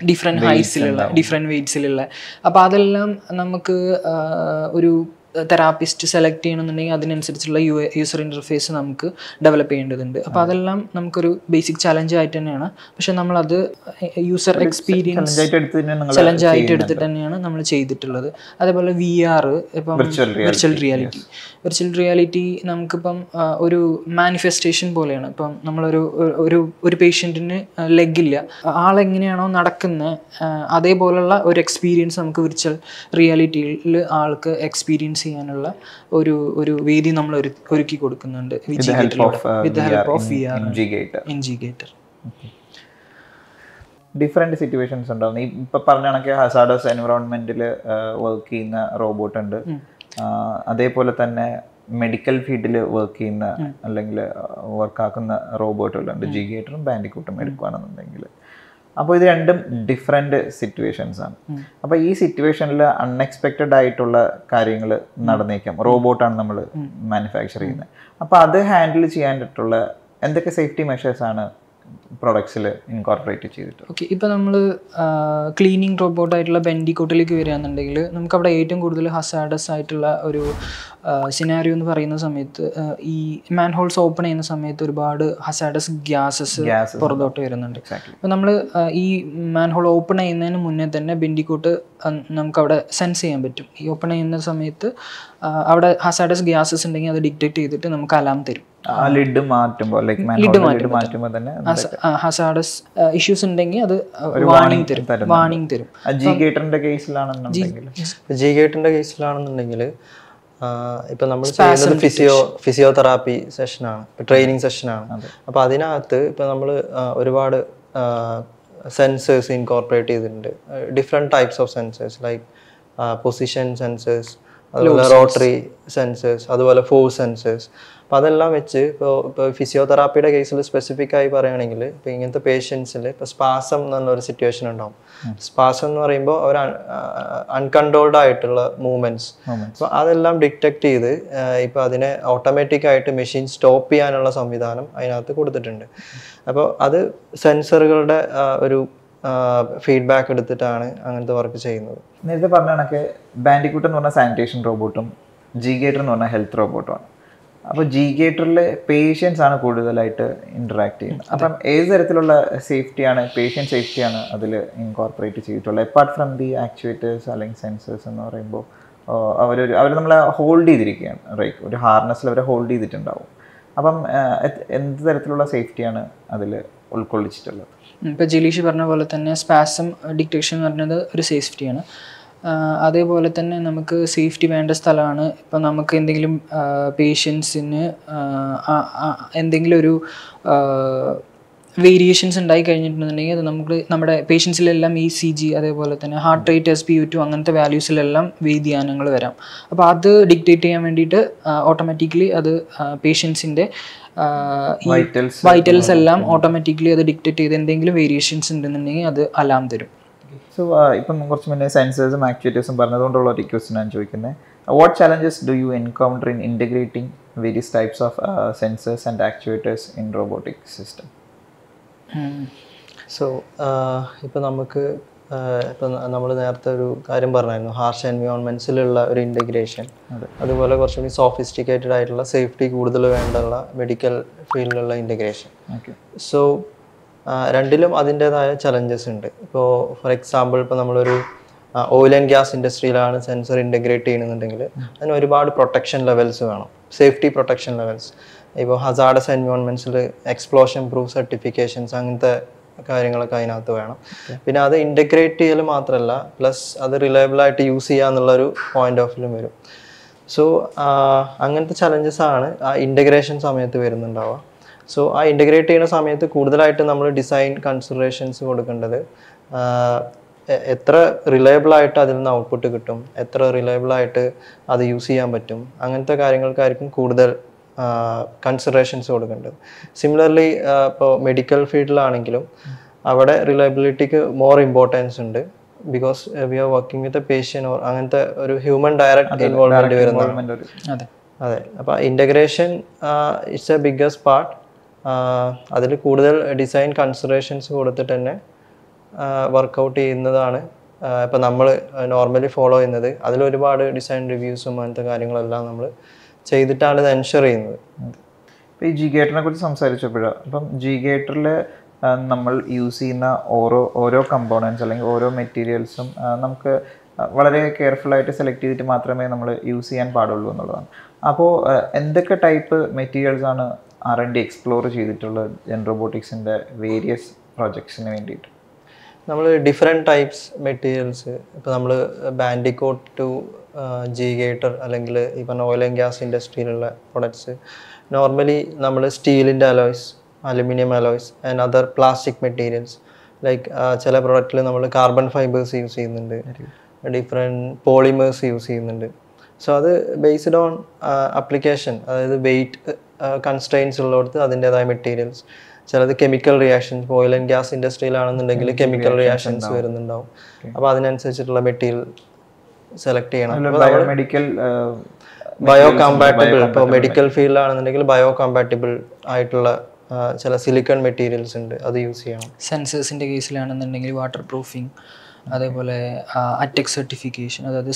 ഡിഫറെൻറ്റ് ഹൈറ്റ്സിലുള്ള ഡിഫറെൻറ്റ് വെയ്റ്റ്സിലുള്ള അപ്പോൾ അതെല്ലാം നമുക്ക് ഒരു തെറാപ്പിസ്റ്റ് സെലക്ട് ചെയ്യണമെന്നുണ്ടെങ്കിൽ അതിനനുസരിച്ചുള്ള യു യൂസർ ഇൻ്റർഫേസ് നമുക്ക് ഡെവലപ്പ് ചെയ്യേണ്ടതുണ്ട് അപ്പോൾ അതെല്ലാം നമുക്കൊരു ബേസിക് ചലഞ്ച് ആയിട്ട് തന്നെയാണ് പക്ഷെ നമ്മളത് യൂസർ എക്സ്പീരിയൻസ് ചലഞ്ച് ആയിട്ട് എടുത്തിട്ട് തന്നെയാണ് നമ്മൾ ചെയ്തിട്ടുള്ളത് അതേപോലെ വി ആർ ഇപ്പം വെർച്വൽ റിയാലിറ്റി വെർച്വൽ റിയാലിറ്റി നമുക്കിപ്പം ഒരു മാനിഫെസ്റ്റേഷൻ പോലെയാണ് ഇപ്പം നമ്മളൊരു ഒരു ഒരു പേഷ്യൻറ്റിന് ലെഗില്ല ആളെങ്ങനെയാണോ നടക്കുന്നത് അതേപോലുള്ള ഒരു എക്സ്പീരിയൻസ് നമുക്ക് വിർച്വൽ റിയാലിറ്റിയിൽ ആൾക്ക് എക്സ്പീരിയൻസ് ചെയ്യാനുള്ള ഒരു ഒരു വേദി നമ്മൾ ഒരുക്കി കൊടുക്കുന്നുണ്ട് ഡിഫറെന്റ് ഓഫ് ഇൻജിഗേറ്റർ സിറ്റുവേഷൻസ് ഉണ്ടാവും ഇപ്പൊ പറഞ്ഞ കണക്ക് ഹസാഡസ് വർക്ക് ചെയ്യുന്ന റോബോട്ട് ഉണ്ട് അതേപോലെ തന്നെ മെഡിക്കൽ ഫീൽഡിൽ വർക്ക് ചെയ്യുന്ന അല്ലെങ്കിൽ വർക്കാക്കുന്ന uh, റോബോട്ടുകളുണ്ട് ജിഗേറ്ററും ബാൻഡിക്കൂട്ടും എടുക്കുകയാണെന്നുണ്ടെങ്കിൽ അപ്പോൾ ഇത് രണ്ടും ഡിഫറെൻ്റ് സിറ്റുവേഷൻസ് ആണ് അപ്പോൾ ഈ സിറ്റുവേഷനിൽ അൺഎക്സ്പെക്റ്റഡ് ആയിട്ടുള്ള കാര്യങ്ങൾ നടന്നേക്കാം റോബോട്ടാണ് നമ്മൾ മാനുഫാക്ചർ ചെയ്യുന്നത് അപ്പോൾ അത് ഹാൻഡിൽ ചെയ്യാനായിട്ടുള്ള എന്തൊക്കെ സേഫ്റ്റി മെഷേഴ്സാണ് പ്രൊഡക്ട്സിൽ ഇൻകോർപ്പറേറ്റ് ചെയ്തിട്ട് ഓക്കെ ഇപ്പോൾ നമ്മൾ ക്ലീനിങ് റോബോട്ടായിട്ടുള്ള ബെൻഡിക്കോട്ടിലേക്ക് വരികയാണെന്നുണ്ടെങ്കിൽ നമുക്ക് അവിടെ ഏറ്റവും കൂടുതൽ ഹസാഡസ് ആയിട്ടുള്ള ഒരു സിനാരിയോ എന്ന് പറയുന്ന സമയത്ത് ഈ മാൻ ഹോൾസ് ഓപ്പൺ ചെയ്യുന്ന സമയത്ത് ഒരുപാട് ഹസാഡസ് ഗ്യാസസ് പുറത്തോട്ട് വരുന്നുണ്ട് അപ്പോൾ നമ്മൾ ഈ മാൻ ഹോൾ ഓപ്പൺ ചെയ്യുന്നതിന് മുന്നേ തന്നെ ബെൻഡിക്കോട്ട് നമുക്കവിടെ സെൻസ് ചെയ്യാൻ പറ്റും ഈ ഓപ്പൺ ചെയ്യുന്ന സമയത്ത് അവിടെ ഹസാഡസ് ഗ്യാസസ് ഉണ്ടെങ്കിൽ അത് ഡിറ്റക്ട് ചെയ്തിട്ട് നമുക്ക് അലാം തരും ലിഡ് മാറ്റുമ്പോൾ ലൈക്ക് മാറ്റുമ്പോൾ തന്നെ ഹസാഡസ് ഇഷ്യൂസ് ഉണ്ടെങ്കിൽ അത് വാർണിംഗ് തരും വാർണിംഗ് തരും ജി ഗേറ്ററിന്റെ കേസിലാണെന്നുണ്ടെങ്കിൽ ജി ഗേറ്ററിന്റെ കേസിലാണെന്നുണ്ടെങ്കിൽ ഇപ്പൊ നമ്മൾ ചെയ്യുന്നത് ഫിസിയോ ഫിസിയോതെറാപ്പി സെഷനാണ് ട്രെയിനിങ് സെഷനാണ് അപ്പൊ അതിനകത്ത് ഇപ്പൊ നമ്മൾ ഒരുപാട് സെൻസേഴ്സ് ഇൻകോർപ്പറേറ്റ് ചെയ്തിട്ടുണ്ട് different types of sensors like position sensors അതുപോലെ റോട്ടറി സെൻസേഴ്സ് അതുപോലെ ഫോഴ്സ് സെൻസേഴ്സ് അപ്പോൾ അതെല്ലാം വെച്ച് ഇപ്പോൾ ഇപ്പോൾ ഫിസിയോതെറാപ്പിയുടെ കേസിൽ സ്പെസിഫിക് ആയി പറയുകയാണെങ്കിൽ ഇപ്പോൾ ഇങ്ങനത്തെ പേഷ്യൻസിൽ ഇപ്പോൾ സ്പാസം എന്നുള്ളൊരു സിറ്റുവേഷൻ ഉണ്ടാവും സ്പാസ് എന്ന് പറയുമ്പോൾ അവർ അൺകൺട്രോൾഡ് ആയിട്ടുള്ള മൂവ്മെന്റ്സ് അപ്പോൾ അതെല്ലാം ഡിറ്റക്ട് ചെയ്ത് ഇപ്പോൾ അതിനെ ഓട്ടോമാറ്റിക് ആയിട്ട് മെഷീൻ സ്റ്റോപ്പ് ചെയ്യാനുള്ള സംവിധാനം അതിനകത്ത് കൊടുത്തിട്ടുണ്ട് അപ്പോൾ അത് സെൻസറുകളുടെ ഒരു ഫീഡ്ബാക്ക് എടുത്തിട്ടാണ് അങ്ങനത്തെ വർക്ക് ചെയ്യുന്നത് നേരത്തെ പറഞ്ഞ കണക്ക് എന്ന് പറഞ്ഞ സാനിറ്റേഷൻ റോബോട്ടും ജി ഗേറ്റർ എന്ന് പറഞ്ഞ ഹെൽത്ത് ആണ് അപ്പോൾ ജി കേറ്ററിലെ പേഷ്യൻസ് ആണ് കൂടുതലായിട്ട് ഇന്ററാക്ട് ചെയ്യുന്നത് അപ്പം ഏത് തരത്തിലുള്ള സേഫ്റ്റിയാണ് പേഷ്യൻറ്റ് സേഫ്റ്റിയാണ് അതിൽ ഇൻകോർപ്പറേറ്റ് ചെയ്തിട്ടുള്ളത് അപ്പാർട്ട് ഫ്രം ദി ആക്ച്വേറ്റേഴ്സ് അല്ലെങ്കിൽ സെൻസേഴ്സ് എന്ന് പറയുമ്പോൾ അവരൊരു അവർ നമ്മളെ ഹോൾഡ് ചെയ്തിരിക്കുകയാണ് റൈറ്റ് ഒരു ഹാർനസ്സിൽ അവരെ ഹോൾഡ് ചെയ്തിട്ടുണ്ടാവും അപ്പം എന്ത് തരത്തിലുള്ള സേഫ്റ്റിയാണ് അതിൽ ഉൾക്കൊള്ളിച്ചിട്ടുള്ളത് ഇപ്പോൾ ജിലീഷ് പറഞ്ഞ പോലെ തന്നെ സ്പാസം ഡിറ്റക്ഷൻ പറഞ്ഞത് ഒരു സേഫ്റ്റിയാണ് അതേപോലെ തന്നെ നമുക്ക് സേഫ്റ്റി വേണ്ട സ്ഥലമാണ് ഇപ്പം നമുക്ക് എന്തെങ്കിലും പേഷ്യൻസിന് എന്തെങ്കിലും ഒരു വേരിയേഷൻസ് ഉണ്ടായി കഴിഞ്ഞിട്ടുണ്ടെങ്കിൽ അത് നമുക്ക് നമ്മുടെ പേഷ്യൻസിലെല്ലാം ഇ സി ജി അതേപോലെ തന്നെ heart rate S P O two അങ്ങനത്തെ വാല്യൂസിലെല്ലാം വേദിയാനങ്ങൾ വരാം അപ്പോൾ അത് ഡിക്റ്റേറ്റ് ചെയ്യാൻ വേണ്ടിയിട്ട് ഓട്ടോമാറ്റിക്കലി അത് പേഷ്യൻസിൻ്റെ വൈറ്റൽസ് എല്ലാം ഓട്ടോമാറ്റിക്കലി അത് ഡിക്റ്റേറ്റ് ചെയ്ത് എന്തെങ്കിലും വേരിയേഷൻസ് ഉണ്ടെന്നുണ്ടെങ്കിൽ അത് അലാം തരും സോ uh, ഇപ്പം കുറച്ച് മുന്നേ സയൻസേഴ്സും ആക്ച്വേറ്റേഴ്സും പറഞ്ഞതുകൊണ്ടുള്ള ഒരു ക്വസ്റ്റൻ ഞാൻ ചോദിക്കുന്നത് what challenges do you encounter in integrating various types of sensors and actuators in robotic system so ഇപ്പം നമുക്ക് uh, ഇപ്പം നമ്മൾ നേരത്തെ ഒരു കാര്യം പറഞ്ഞായിരുന്നു ഹാർഷ് എൻവയോൺമെൻറ്റ്സിലുള്ള ഒരു ഇൻറ്റഗ്രേഷൻ അതുപോലെ കുറച്ചുകൂടി സോഫിസ്റ്റിക്കേറ്റഡ് ആയിട്ടുള്ള സേഫ്റ്റി കൂടുതൽ വേണ്ടുള്ള മെഡിക്കൽ ഫീൽഡിലുള്ള ഇൻറ്റഗ്രേഷൻ സോ രണ്ടിലും അതിൻ്റെതായ ചലഞ്ചസ് ഉണ്ട് ഇപ്പോൾ ഫോർ എക്സാമ്പിൾ ഇപ്പോൾ നമ്മളൊരു ഓയിൽ ആൻഡ് ഗ്യാസ് ഇൻഡസ്ട്രിയിലാണ് സെൻസർ ഇൻ്റഗ്രേറ്റ് ചെയ്യണമെന്നുണ്ടെങ്കിൽ അതിന് ഒരുപാട് പ്രൊട്ടക്ഷൻ ലെവൽസ് വേണം സേഫ്റ്റി പ്രൊട്ടക്ഷൻ ലെവൽസ് ഇപ്പോൾ ഹസാഡസ് എൻവോൺമെൻറ്റ്സിൽ എക്സ്പ്ലോഷൻ പ്രൂഫ് സർട്ടിഫിക്കേഷൻസ് അങ്ങനത്തെ കാര്യങ്ങളൊക്കെ അതിനകത്ത് വേണം പിന്നെ അത് ഇൻ്റഗ്രേറ്റ് ചെയ്യൽ മാത്രമല്ല പ്ലസ് അത് റിലയബിളായിട്ട് യൂസ് ചെയ്യുക എന്നുള്ളൊരു പോയിന്റ് ഓഫ് വ്യൂ വരും സോ അങ്ങനത്തെ ചലഞ്ചസ് ആണ് ആ ഇൻ്റഗ്രേഷൻ സമയത്ത് വരുന്നുണ്ടാവുക സോ ആ ഇൻ്റഗ്രേറ്റ് ചെയ്യുന്ന സമയത്ത് കൂടുതലായിട്ട് നമ്മൾ ഡിസൈൻ കൺസിഡറേഷൻസ് കൊടുക്കേണ്ടത് എത്ര റിലയബിളായിട്ട് അതിൽ നിന്ന് ഔട്ട്പുട്ട് കിട്ടും എത്ര റിലയബിളായിട്ട് അത് യൂസ് ചെയ്യാൻ പറ്റും അങ്ങനത്തെ കാര്യങ്ങൾക്കായിരിക്കും കൂടുതൽ കൺസിഡറേഷൻസ് കൊടുക്കേണ്ടത് സിമിലർലി ഇപ്പോൾ മെഡിക്കൽ ഫീൽഡിലാണെങ്കിലും അവിടെ റിലയബിലിറ്റിക്ക് മോർ ഇമ്പോർട്ടൻസ് ഉണ്ട് because we are working with a patient or അങ്ങനത്തെ ഒരു ഹ്യൂമൻ ഡയറക്റ്റ് ഇൻവോൾവ്മെൻ്റ് വരുന്ന അതെ അപ്പോൾ integration it's a biggest part അതിൽ കൂടുതൽ ഡിസൈൻ കൺസിഡറേഷൻസ് കൊടുത്തിട്ട് തന്നെ വർക്കൗട്ട് ചെയ്യുന്നതാണ് ഇപ്പം നമ്മൾ നോർമലി ഫോളോ ചെയ്യുന്നത് അതിലൊരുപാട് ഡിസൈൻ റിവ്യൂസും അങ്ങനത്തെ കാര്യങ്ങളെല്ലാം നമ്മൾ ചെയ്തിട്ടാണ് ഇത് എൻഷുർ ചെയ്യുന്നത് ഇപ്പം ഈ ജി ഗേറ്ററിനെ കുറിച്ച് സംസാരിച്ചപ്പോഴാണ് അപ്പം ജി ഗേറ്ററിൽ നമ്മൾ യൂസ് ചെയ്യുന്ന ഓരോ ഓരോ കമ്പോണൻസ് അല്ലെങ്കിൽ ഓരോ മെറ്റീരിയൽസും നമുക്ക് വളരെ കെയർഫുള്ളായിട്ട് സെലക്ട് ചെയ്തിട്ട് മാത്രമേ നമ്മൾ യൂസ് ചെയ്യാൻ പാടുള്ളൂ എന്നുള്ളതാണ് അപ്പോൾ എന്തൊക്കെ ടൈപ്പ് മെറ്റീരിയൽസാണ് ആർ എൻ ഡി എക്സ്പ്ലോർ ചെയ്തിട്ടുള്ള ജെൻ റോബോട്ടിക്സിൻ്റെ വേരിയസ് പ്രോജക്ട്സിന് വേണ്ടിയിട്ട് നമ്മൾ ഡിഫറെൻറ്റ് ടൈപ്സ് മെറ്റീരിയൽസ് ഇപ്പോൾ നമ്മൾ ബാൻഡിക്കോട്ട് ടു ജി ഗേറ്റർ അല്ലെങ്കിൽ ഈ പറഞ്ഞ ഓയിൽ ആൻഡ് ഗ്യാസ് ഇൻഡസ്ട്രിയിലുള്ള പ്രൊഡക്ട്സ് നോർമലി നമ്മൾ സ്റ്റീലിൻ്റെ alloys aluminium alloys and other plastic materials like ചില പ്രൊഡക്റ്റിൽ നമ്മൾ കാർബൺ ഫൈബേഴ്സ് യൂസ് ചെയ്യുന്നുണ്ട് ഡിഫറെൻറ്റ് പോളിമേഴ്സ് യൂസ് ചെയ്യുന്നുണ്ട് സോ അത് ബേസ്ഡ് ഓൺ അപ്ലിക്കേഷൻ അതായത് വെയിറ്റ് കൺസ്ട്രെയിൻസ് ഉള്ളിടത്ത് അതിൻ്റെതായ മെറ്റീരിയൽസ് ചിലത് chemical reactions oil and gas ഇൻഡസ്ട്രിയിലാണെന്നുണ്ടെങ്കിൽ കെമിക്കൽ റിയാക്ഷൻസ് വരുന്നുണ്ടാവും അപ്പോൾ അതിനനുസരിച്ചിട്ടുള്ള മെറ്റീരിയൽ സെലക്ട് ചെയ്യണം മെഡിക്കൽ ബയോ കമ്പാറ്റബിൾ ഇപ്പോൾ മെഡിക്കൽ ഫീൽഡിലാണെന്നുണ്ടെങ്കിൽ ബയോ കമ്പാറ്റബിൾ ആയിട്ടുള്ള ചില സിലിക്കൺ മെറ്റീരിയൽസ് ഉണ്ട് അത് യൂസ് ചെയ്യണം സെൻസേഴ്സിൻ്റെ കേസിലാണെന്നുണ്ടെങ്കിൽ വാട്ടർ പ്രൂഫിങ് അതേപോലെ അറ്റക് സർട്ടിഫിക്കേഷൻ അതായത്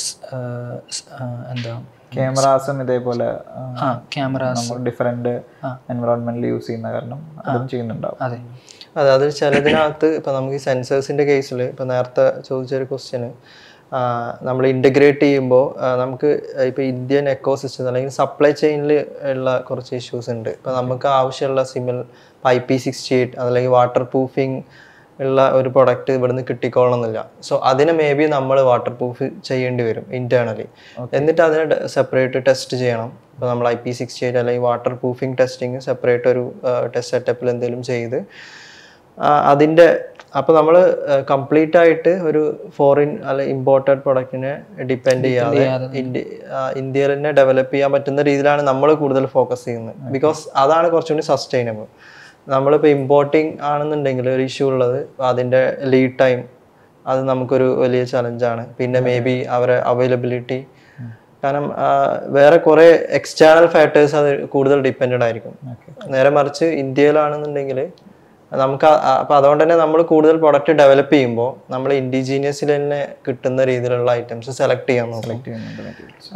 എന്താ ക്യാമറാസും ഇതേപോലെ ക്യാമറാസ് ഡിഫറെന്റ് എൻവറോൺമെന്റിൽ യൂസ് ചെയ്യുന്ന കാരണം അതും ചെയ്യുന്നുണ്ടാവും അതെ അതെ അതിൽ ചിലതിനകത്ത് ഇപ്പൊ നമുക്ക് ഈ സെൻസേഴ്സിന്റെ കേസിൽ ഇപ്പൊ നേരത്തെ ചോദിച്ച ഒരു ക്വസ്റ്റ്യന് നമ്മൾ ഇൻറ്റഗ്രേറ്റ് ചെയ്യുമ്പോൾ നമുക്ക് ഇപ്പോൾ ഇന്ത്യൻ എക്കോ സിസ്റ്റം അല്ലെങ്കിൽ സപ്ലൈ ചെയിനിൽ ഉള്ള കുറച്ച് ഇഷ്യൂസ് ഉണ്ട് ഇപ്പോൾ നമുക്ക് ആവശ്യമുള്ള സിമിൽ ഇപ്പോൾ ഐ പി സിക്സ്റ്റി എയ്റ്റ് അതല്ലെങ്കിൽ വാട്ടർ പ്രൂഫിങ് ഉള്ള ഒരു പ്രൊഡക്റ്റ് ഇവിടുന്ന് കിട്ടിക്കോളണമെന്നില്ല സോ അതിന് മേ ബി നമ്മൾ വാട്ടർ പ്രൂഫ് ചെയ്യേണ്ടി വരും ഇന്റേണലി എന്നിട്ട് അതിനെ സെപ്പറേറ്റ് ടെസ്റ്റ് ചെയ്യണം ഇപ്പോൾ നമ്മൾ ഐ പി സിക്സ്റ്റി എയ്റ്റ് അല്ലെങ്കിൽ വാട്ടർ പ്രൂഫിങ് ടെസ്റ്റിങ് സെപ്പറേറ്റ് ഒരു ടെസ്റ്റ് സെറ്റപ്പിൽ എന്തെങ്കിലും ചെയ്ത് അതിൻ്റെ അപ്പോൾ നമ്മൾ കംപ്ലീറ്റ് ആയിട്ട് ഒരു ഫോറിൻ അല്ല ഇമ്പോർട്ടഡ് പ്രൊഡക്റ്റിനെ ഡിപ്പെൻഡ് ചെയ്യാതെ ഇന്ത്യയിൽ തന്നെ ഡെവലപ്പ് ചെയ്യാൻ പറ്റുന്ന രീതിയിലാണ് നമ്മൾ കൂടുതൽ ഫോക്കസ് ചെയ്യുന്നത് ബിക്കോസ് അതാണ് കുറച്ചുകൂടി സസ്റ്റൈനബിൾ നമ്മളിപ്പോൾ ഇമ്പോർട്ടിങ് ആണെന്നുണ്ടെങ്കിൽ ഒരു ഇഷ്യൂ ഉള്ളത് അതിൻ്റെ ലീഡ് ടൈം അത് നമുക്കൊരു വലിയ ചലഞ്ചാണ് പിന്നെ മേ ബി അവരെ അവൈലബിലിറ്റി കാരണം വേറെ കുറെ എക്സ്റ്റേണൽ ഫാക്ടേഴ്സ് അത് കൂടുതൽ ഡിപ്പെൻഡ് ആയിരിക്കും നേരെ മറിച്ച് ഇന്ത്യയിലാണെന്നുണ്ടെങ്കിൽ നമുക്ക് അപ്പം അതുകൊണ്ട് തന്നെ നമ്മൾ കൂടുതൽ പ്രൊഡക്റ്റ് ഡെവലപ്പ് ചെയ്യുമ്പോൾ നമ്മൾ ഇൻഡിജീനിയസിൽ തന്നെ കിട്ടുന്ന രീതിയിലുള്ള ഐറ്റംസ് സെലക്ട് ചെയ്യാൻ നോക്കും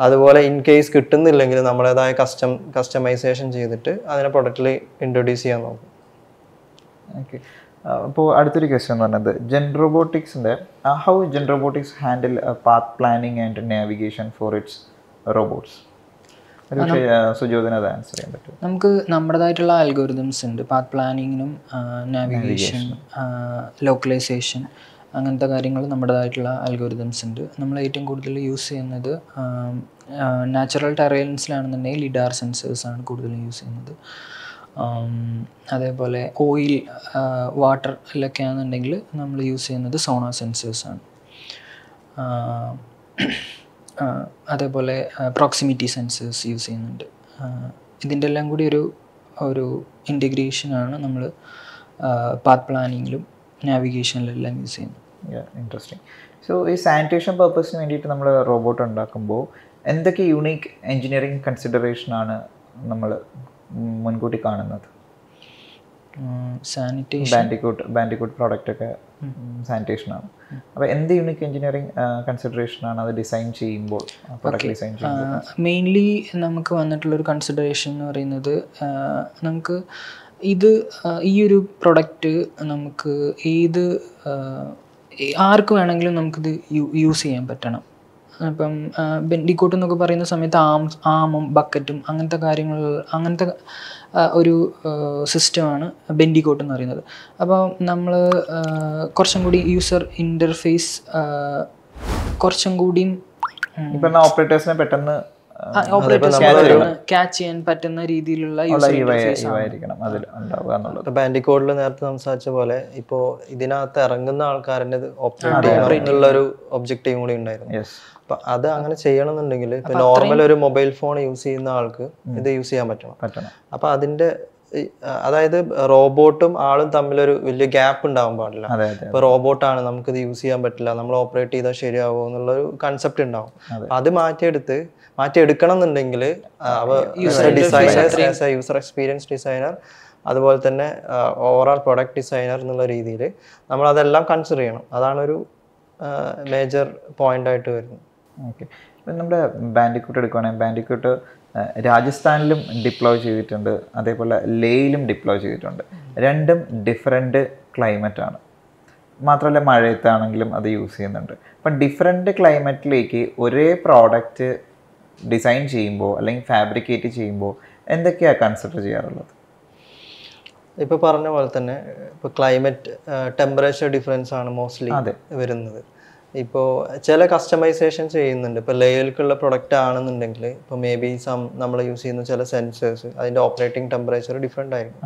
അതുപോലെ ഇൻ കേസ് കിട്ടുന്നില്ലെങ്കിൽ നമ്മളേതായ കസ്റ്റം കസ്റ്റമൈസേഷൻ ചെയ്തിട്ട് അതിനെ പ്രൊഡക്റ്റിൽ ഇൻട്രൊഡ്യൂസ് ചെയ്യാൻ നോക്കും ഓക്കെ അപ്പോൾ അടുത്തൊരു ക്വസ്റ്റ്യൻ എന്ന് പറഞ്ഞത് ജെൻ റോബോട്ടിക്സിൻ്റെ how Gen robotics handle path planning and navigation for its robots ചെയ്യാൻ പറ്റും നമുക്ക് നമ്മുടേതായിട്ടുള്ള അൽഗോരിതംസ് ഉണ്ട് പാത്ത് പ്ലാനിങ്ങിനും നാവിഗേഷൻ ലോക്കലൈസേഷൻ അങ്ങനത്തെ കാര്യങ്ങൾ നമ്മുടേതായിട്ടുള്ള അൽഗോരിതംസ് ഉണ്ട് നമ്മൾ ഏറ്റവും കൂടുതൽ യൂസ് ചെയ്യുന്നത് നാച്ചുറൽ ടെറൈൻസിലാണെന്നുണ്ടെങ്കിൽ ലിഡാർ സെൻസേഴ്സാണ് കൂടുതലും യൂസ് ചെയ്യുന്നത് അതേപോലെ ഓയിൽ വാട്ടർ ഇതിലൊക്കെ ആണെന്നുണ്ടെങ്കിൽ നമ്മൾ യൂസ് ചെയ്യുന്നത് സെൻസേഴ്സ് സെൻസേഴ്സാണ് അതേപോലെ പ്രോക്സിമിറ്റി സെൻസേഴ്സ് യൂസ് ചെയ്യുന്നുണ്ട് ഇതിൻ്റെ എല്ലാം കൂടി ഒരു ഒരു ഇൻറ്റഗ്രേഷനാണ് നമ്മൾ പാത്ത് പ്ലാനിങ്ങിലും നാവിഗേഷനിലെല്ലാം യൂസ് ചെയ്യുന്നത് ഇൻട്രസ്റ്റിംഗ് സോ ഈ സാനിറ്റേഷൻ പർപ്പസിന് വേണ്ടിയിട്ട് നമ്മൾ റോബോട്ട് ഉണ്ടാക്കുമ്പോൾ എന്തൊക്കെ യുണീക്ക് എഞ്ചിനീയറിംഗ് കൺസിഡറേഷനാണ് നമ്മൾ മുൻകൂട്ടി കാണുന്നത് സാനിറ്റേഷൻ ബാൻഡിക്കൂട്ട് ബാൻഡിക്കൂട്ട് പ്രോഡക്റ്റ് ഒക്കെ ആണ് അപ്പോൾ എന്ത് യൂണിക് എഞ്ചിനീയറിംഗ് ആണ് അത് ഡിസൈൻ ചെയ്യുമ്പോൾ ഡിസൈൻ ചെയ്യുമ്പോൾ മെയിൻലി നമുക്ക് വന്നിട്ടുള്ളൊരു കൺസിഡറേഷൻ എന്ന് പറയുന്നത് നമുക്ക് ഇത് ഈ ഒരു പ്രൊഡക്റ്റ് നമുക്ക് ഏത് ആർക്ക് വേണമെങ്കിലും നമുക്കിത് യൂസ് ചെയ്യാൻ പറ്റണം അപ്പം ബെൻഡിക്കോട്ട് എന്നൊക്കെ പറയുന്ന സമയത്ത് ആംസ് ആമും ബക്കറ്റും അങ്ങനത്തെ കാര്യങ്ങൾ അങ്ങനത്തെ ഒരു സിസ്റ്റമാണ് ബെൻഡിക്കോട്ട് എന്ന് പറയുന്നത് അപ്പോൾ നമ്മൾ കുറച്ചും കൂടി യൂസർ ഇൻ്റർഫേസ് കുറച്ചും കൂടിയും ഇപ്പം ഓപ്പറേറ്റേഴ്സിനെ പെട്ടെന്ന് ക്യാച്ച് ആയിരിക്കണം ബാൻഡിക്കോഡിൽ നേരത്തെ സംസാരിച്ച പോലെ ഇപ്പോ ഇതിനകത്ത് ഇറങ്ങുന്ന ആൾക്കാരൻ്റെ ഓപ്പറേറ്റ് ചെയ്യാനുള്ള ഒരു ഒബ്ജക്റ്റീവും കൂടി ഉണ്ടായിരുന്നു അപ്പൊ അത് അങ്ങനെ ചെയ്യണമെന്നുണ്ടെങ്കിൽ ഇപ്പൊ നോർമൽ ഒരു മൊബൈൽ ഫോൺ യൂസ് ചെയ്യുന്ന ആൾക്ക് ഇത് യൂസ് ചെയ്യാൻ പറ്റണം അപ്പൊ അതിന്റെ അതായത് റോബോട്ടും ആളും തമ്മിലൊരു വലിയ ഗ്യാപ്പ് ഉണ്ടാവാൻ പാടില്ല ഇപ്പൊ റോബോട്ടാണ് നമുക്കിത് യൂസ് ചെയ്യാൻ പറ്റില്ല നമ്മൾ ഓപ്പറേറ്റ് ചെയ്താൽ ശരിയാവോ എന്നുള്ളൊരു കൺസെപ്റ്റ് ഉണ്ടാവും അത് മാറ്റിയെടുത്ത് മാറ്റിയെടുക്കണം എന്നുണ്ടെങ്കിൽ യൂസർ എക്സ്പീരിയൻസ് ഡിസൈനർ അതുപോലെ തന്നെ ഓവറാൾ പ്രൊഡക്റ്റ് ഡിസൈനർ എന്നുള്ള രീതിയിൽ നമ്മൾ അതെല്ലാം കൺസിഡർ ചെയ്യണം അതാണ് ഒരു മേജർ പോയിന്റ് ആയിട്ട് വരുന്നത് ഓക്കെ നമ്മുടെ ബാൻഡിക്യൂട്ട് എടുക്കുവാണെങ്കിൽ ബാൻഡിക്യൂട്ട് രാജസ്ഥാനിലും ഡിപ്ലോയ് ചെയ്തിട്ടുണ്ട് അതേപോലെ ലേയിലും ഡിപ്ലോയ് ചെയ്തിട്ടുണ്ട് രണ്ടും ഡിഫറെൻറ്റ് ആണ് മാത്രമല്ല മഴയത്താണെങ്കിലും അത് യൂസ് ചെയ്യുന്നുണ്ട് അപ്പം ഡിഫറെൻറ്റ് ക്ലൈമറ്റിലേക്ക് ഒരേ പ്രോഡക്റ്റ് ഡിസൈൻ ചെയ്യുമ്പോൾ അല്ലെങ്കിൽ ഫാബ്രിക്കേറ്റ് ചെയ്യുമ്പോൾ എന്തൊക്കെയാണ് കൺസിഡർ ചെയ്യാറുള്ളത് ഇപ്പോൾ പറഞ്ഞ പോലെ തന്നെ ഇപ്പോൾ ക്ലൈമറ്റ് ടെമ്പറേച്ചർ ഡിഫറൻസ് ആണ് മോസ്റ്റ്ലി വരുന്നത് ഇപ്പോൾ ചില കസ്റ്റമൈസേഷൻ ചെയ്യുന്നുണ്ട് ഇപ്പോൾ ലെയൽക്കുള്ള പ്രൊഡക്റ്റ് ആണെന്നുണ്ടെങ്കിൽ ഇപ്പോൾ മേ ബി സം നമ്മൾ യൂസ് ചെയ്യുന്ന ചില സെൻസേഴ്സ് അതിൻ്റെ ഓപ്പറേറ്റിംഗ് ടെമ്പറേച്ചർ ഡിഫറെൻ്റ് ആയിരിക്കും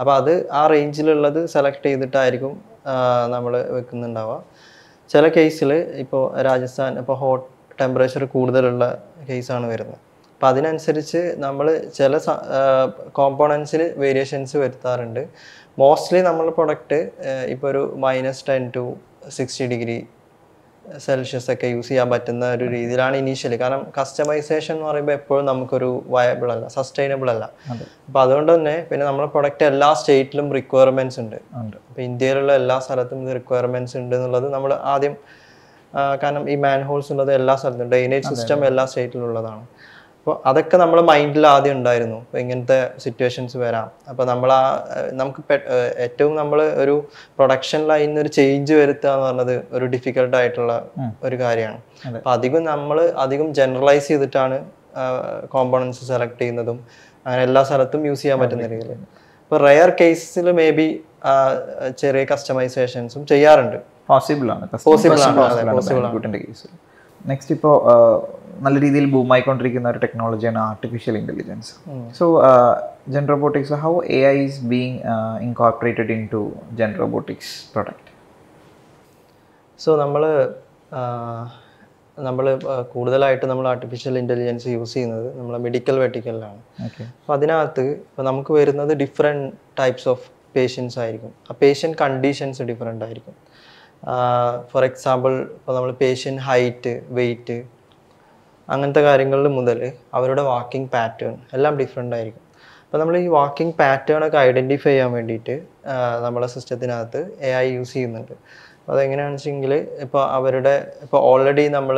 അപ്പോൾ അത് ആ റേഞ്ചിലുള്ളത് സെലക്ട് ചെയ്തിട്ടായിരിക്കും നമ്മൾ വെക്കുന്നുണ്ടാവുക ചില കേസിൽ ഇപ്പോൾ രാജസ്ഥാൻ ഇപ്പോൾ ഹോട്ട് ടെമ്പറേച്ചർ കൂടുതലുള്ള കേസാണ് വരുന്നത് അപ്പം അതിനനുസരിച്ച് നമ്മൾ ചില കോമ്പോണൻസിൽ വേരിയേഷൻസ് വരുത്താറുണ്ട് മോസ്റ്റ്ലി നമ്മൾ പ്രൊഡക്റ്റ് ഇപ്പോൾ ഒരു minus ten to sixty degree Celsius ഒക്കെ യൂസ് ചെയ്യാൻ പറ്റുന്ന ഒരു രീതിയിലാണ് ഇനീഷ്യലി കാരണം കസ്റ്റമൈസേഷൻ എന്ന് പറയുമ്പോൾ എപ്പോഴും നമുക്കൊരു വയബിൾ അല്ല സസ്റ്റൈനബിൾ അല്ല അപ്പോൾ അതുകൊണ്ട് തന്നെ പിന്നെ നമ്മുടെ പ്രൊഡക്റ്റ് എല്ലാ സ്റ്റേറ്റിലും റിക്വയർമെൻറ്റ്സ് ഉണ്ട് അപ്പോൾ ഇന്ത്യയിലുള്ള എല്ലാ സ്ഥലത്തും ഇത് ഉണ്ട് എന്നുള്ളത് നമ്മൾ ആദ്യം കാരണം ഈ മാൻ ഹോൾസ് ഉള്ളത് എല്ലാ സ്ഥലത്തും ഡ്രെയിനേജ് സിസ്റ്റം എല്ലാ ഉള്ളതാണ് അപ്പോൾ അതൊക്കെ നമ്മൾ മൈൻഡിൽ ആദ്യം ഉണ്ടായിരുന്നു ഇങ്ങനത്തെ സിറ്റുവേഷൻസ് വരാം അപ്പോൾ നമ്മൾ ആ നമുക്ക് ഏറ്റവും നമ്മൾ ഒരു പ്രൊഡക്ഷൻ ലൈനിൽ ഒരു ചേഞ്ച് വരുത്തുക എന്ന് പറഞ്ഞത് ഒരു ഡിഫിക്കൽട്ട് ആയിട്ടുള്ള ഒരു കാര്യമാണ് അപ്പോൾ അധികം നമ്മൾ അധികം ജനറലൈസ് ചെയ്തിട്ടാണ് കോമ്പണൻസ് സെലക്ട് ചെയ്യുന്നതും അങ്ങനെ എല്ലാ സ്ഥലത്തും യൂസ് ചെയ്യാൻ പറ്റുന്ന രീതിയിൽ അപ്പോൾ റെയർ കേസിൽ മേ ബി ചെറിയ കസ്റ്റമൈസേഷൻസും ചെയ്യാറുണ്ട് പോസിബിൾ ആണ് നെക്സ്റ്റ് ഇപ്പോൾ നല്ല രീതിയിൽ ബൂമായിക്കൊണ്ടിരിക്കുന്ന ഒരു ടെക്നോളജിയാണ് artificial intelligence so Gen robotics how A I is being incorporated into Gen robotics product so നമ്മൾ നമ്മൾ കൂടുതലായിട്ട് നമ്മൾ ആർട്ടിഫിഷ്യൽ ഇൻ്റലിജൻസ് യൂസ് ചെയ്യുന്നത് നമ്മൾ മെഡിക്കൽ വെട്ടിക്കലിലാണ് അപ്പോൾ അതിനകത്ത് ഇപ്പോൾ നമുക്ക് വരുന്നത് ഡിഫറെൻറ്റ് ടൈപ്സ് ഓഫ് പേഷ്യൻസ് ആയിരിക്കും ആ പേഷ്യൻ്റ് കണ്ടീഷൻസ് ഡിഫറെൻ്റ് ആയിരിക്കും ഫോർ എക്സാമ്പിൾ ഇപ്പോൾ നമ്മൾ പേഷ്യൻ്റ് ഹൈറ്റ് വെയ്റ്റ് അങ്ങനത്തെ കാര്യങ്ങളിൽ മുതൽ അവരുടെ വാക്കിംഗ് പാറ്റേൺ എല്ലാം ഡിഫറെൻ്റ് ആയിരിക്കും അപ്പോൾ നമ്മൾ ഈ വാക്കിംഗ് പാറ്റേൺ ഒക്കെ ഐഡൻറ്റിഫൈ ചെയ്യാൻ വേണ്ടിയിട്ട് നമ്മുടെ സിസ്റ്റത്തിനകത്ത് എ ഐ യൂസ് ചെയ്യുന്നുണ്ട് അപ്പോൾ അതെങ്ങനെയാണെന്ന് വെച്ചെങ്കിൽ ഇപ്പോൾ അവരുടെ ഇപ്പോൾ ഓൾറെഡി നമ്മൾ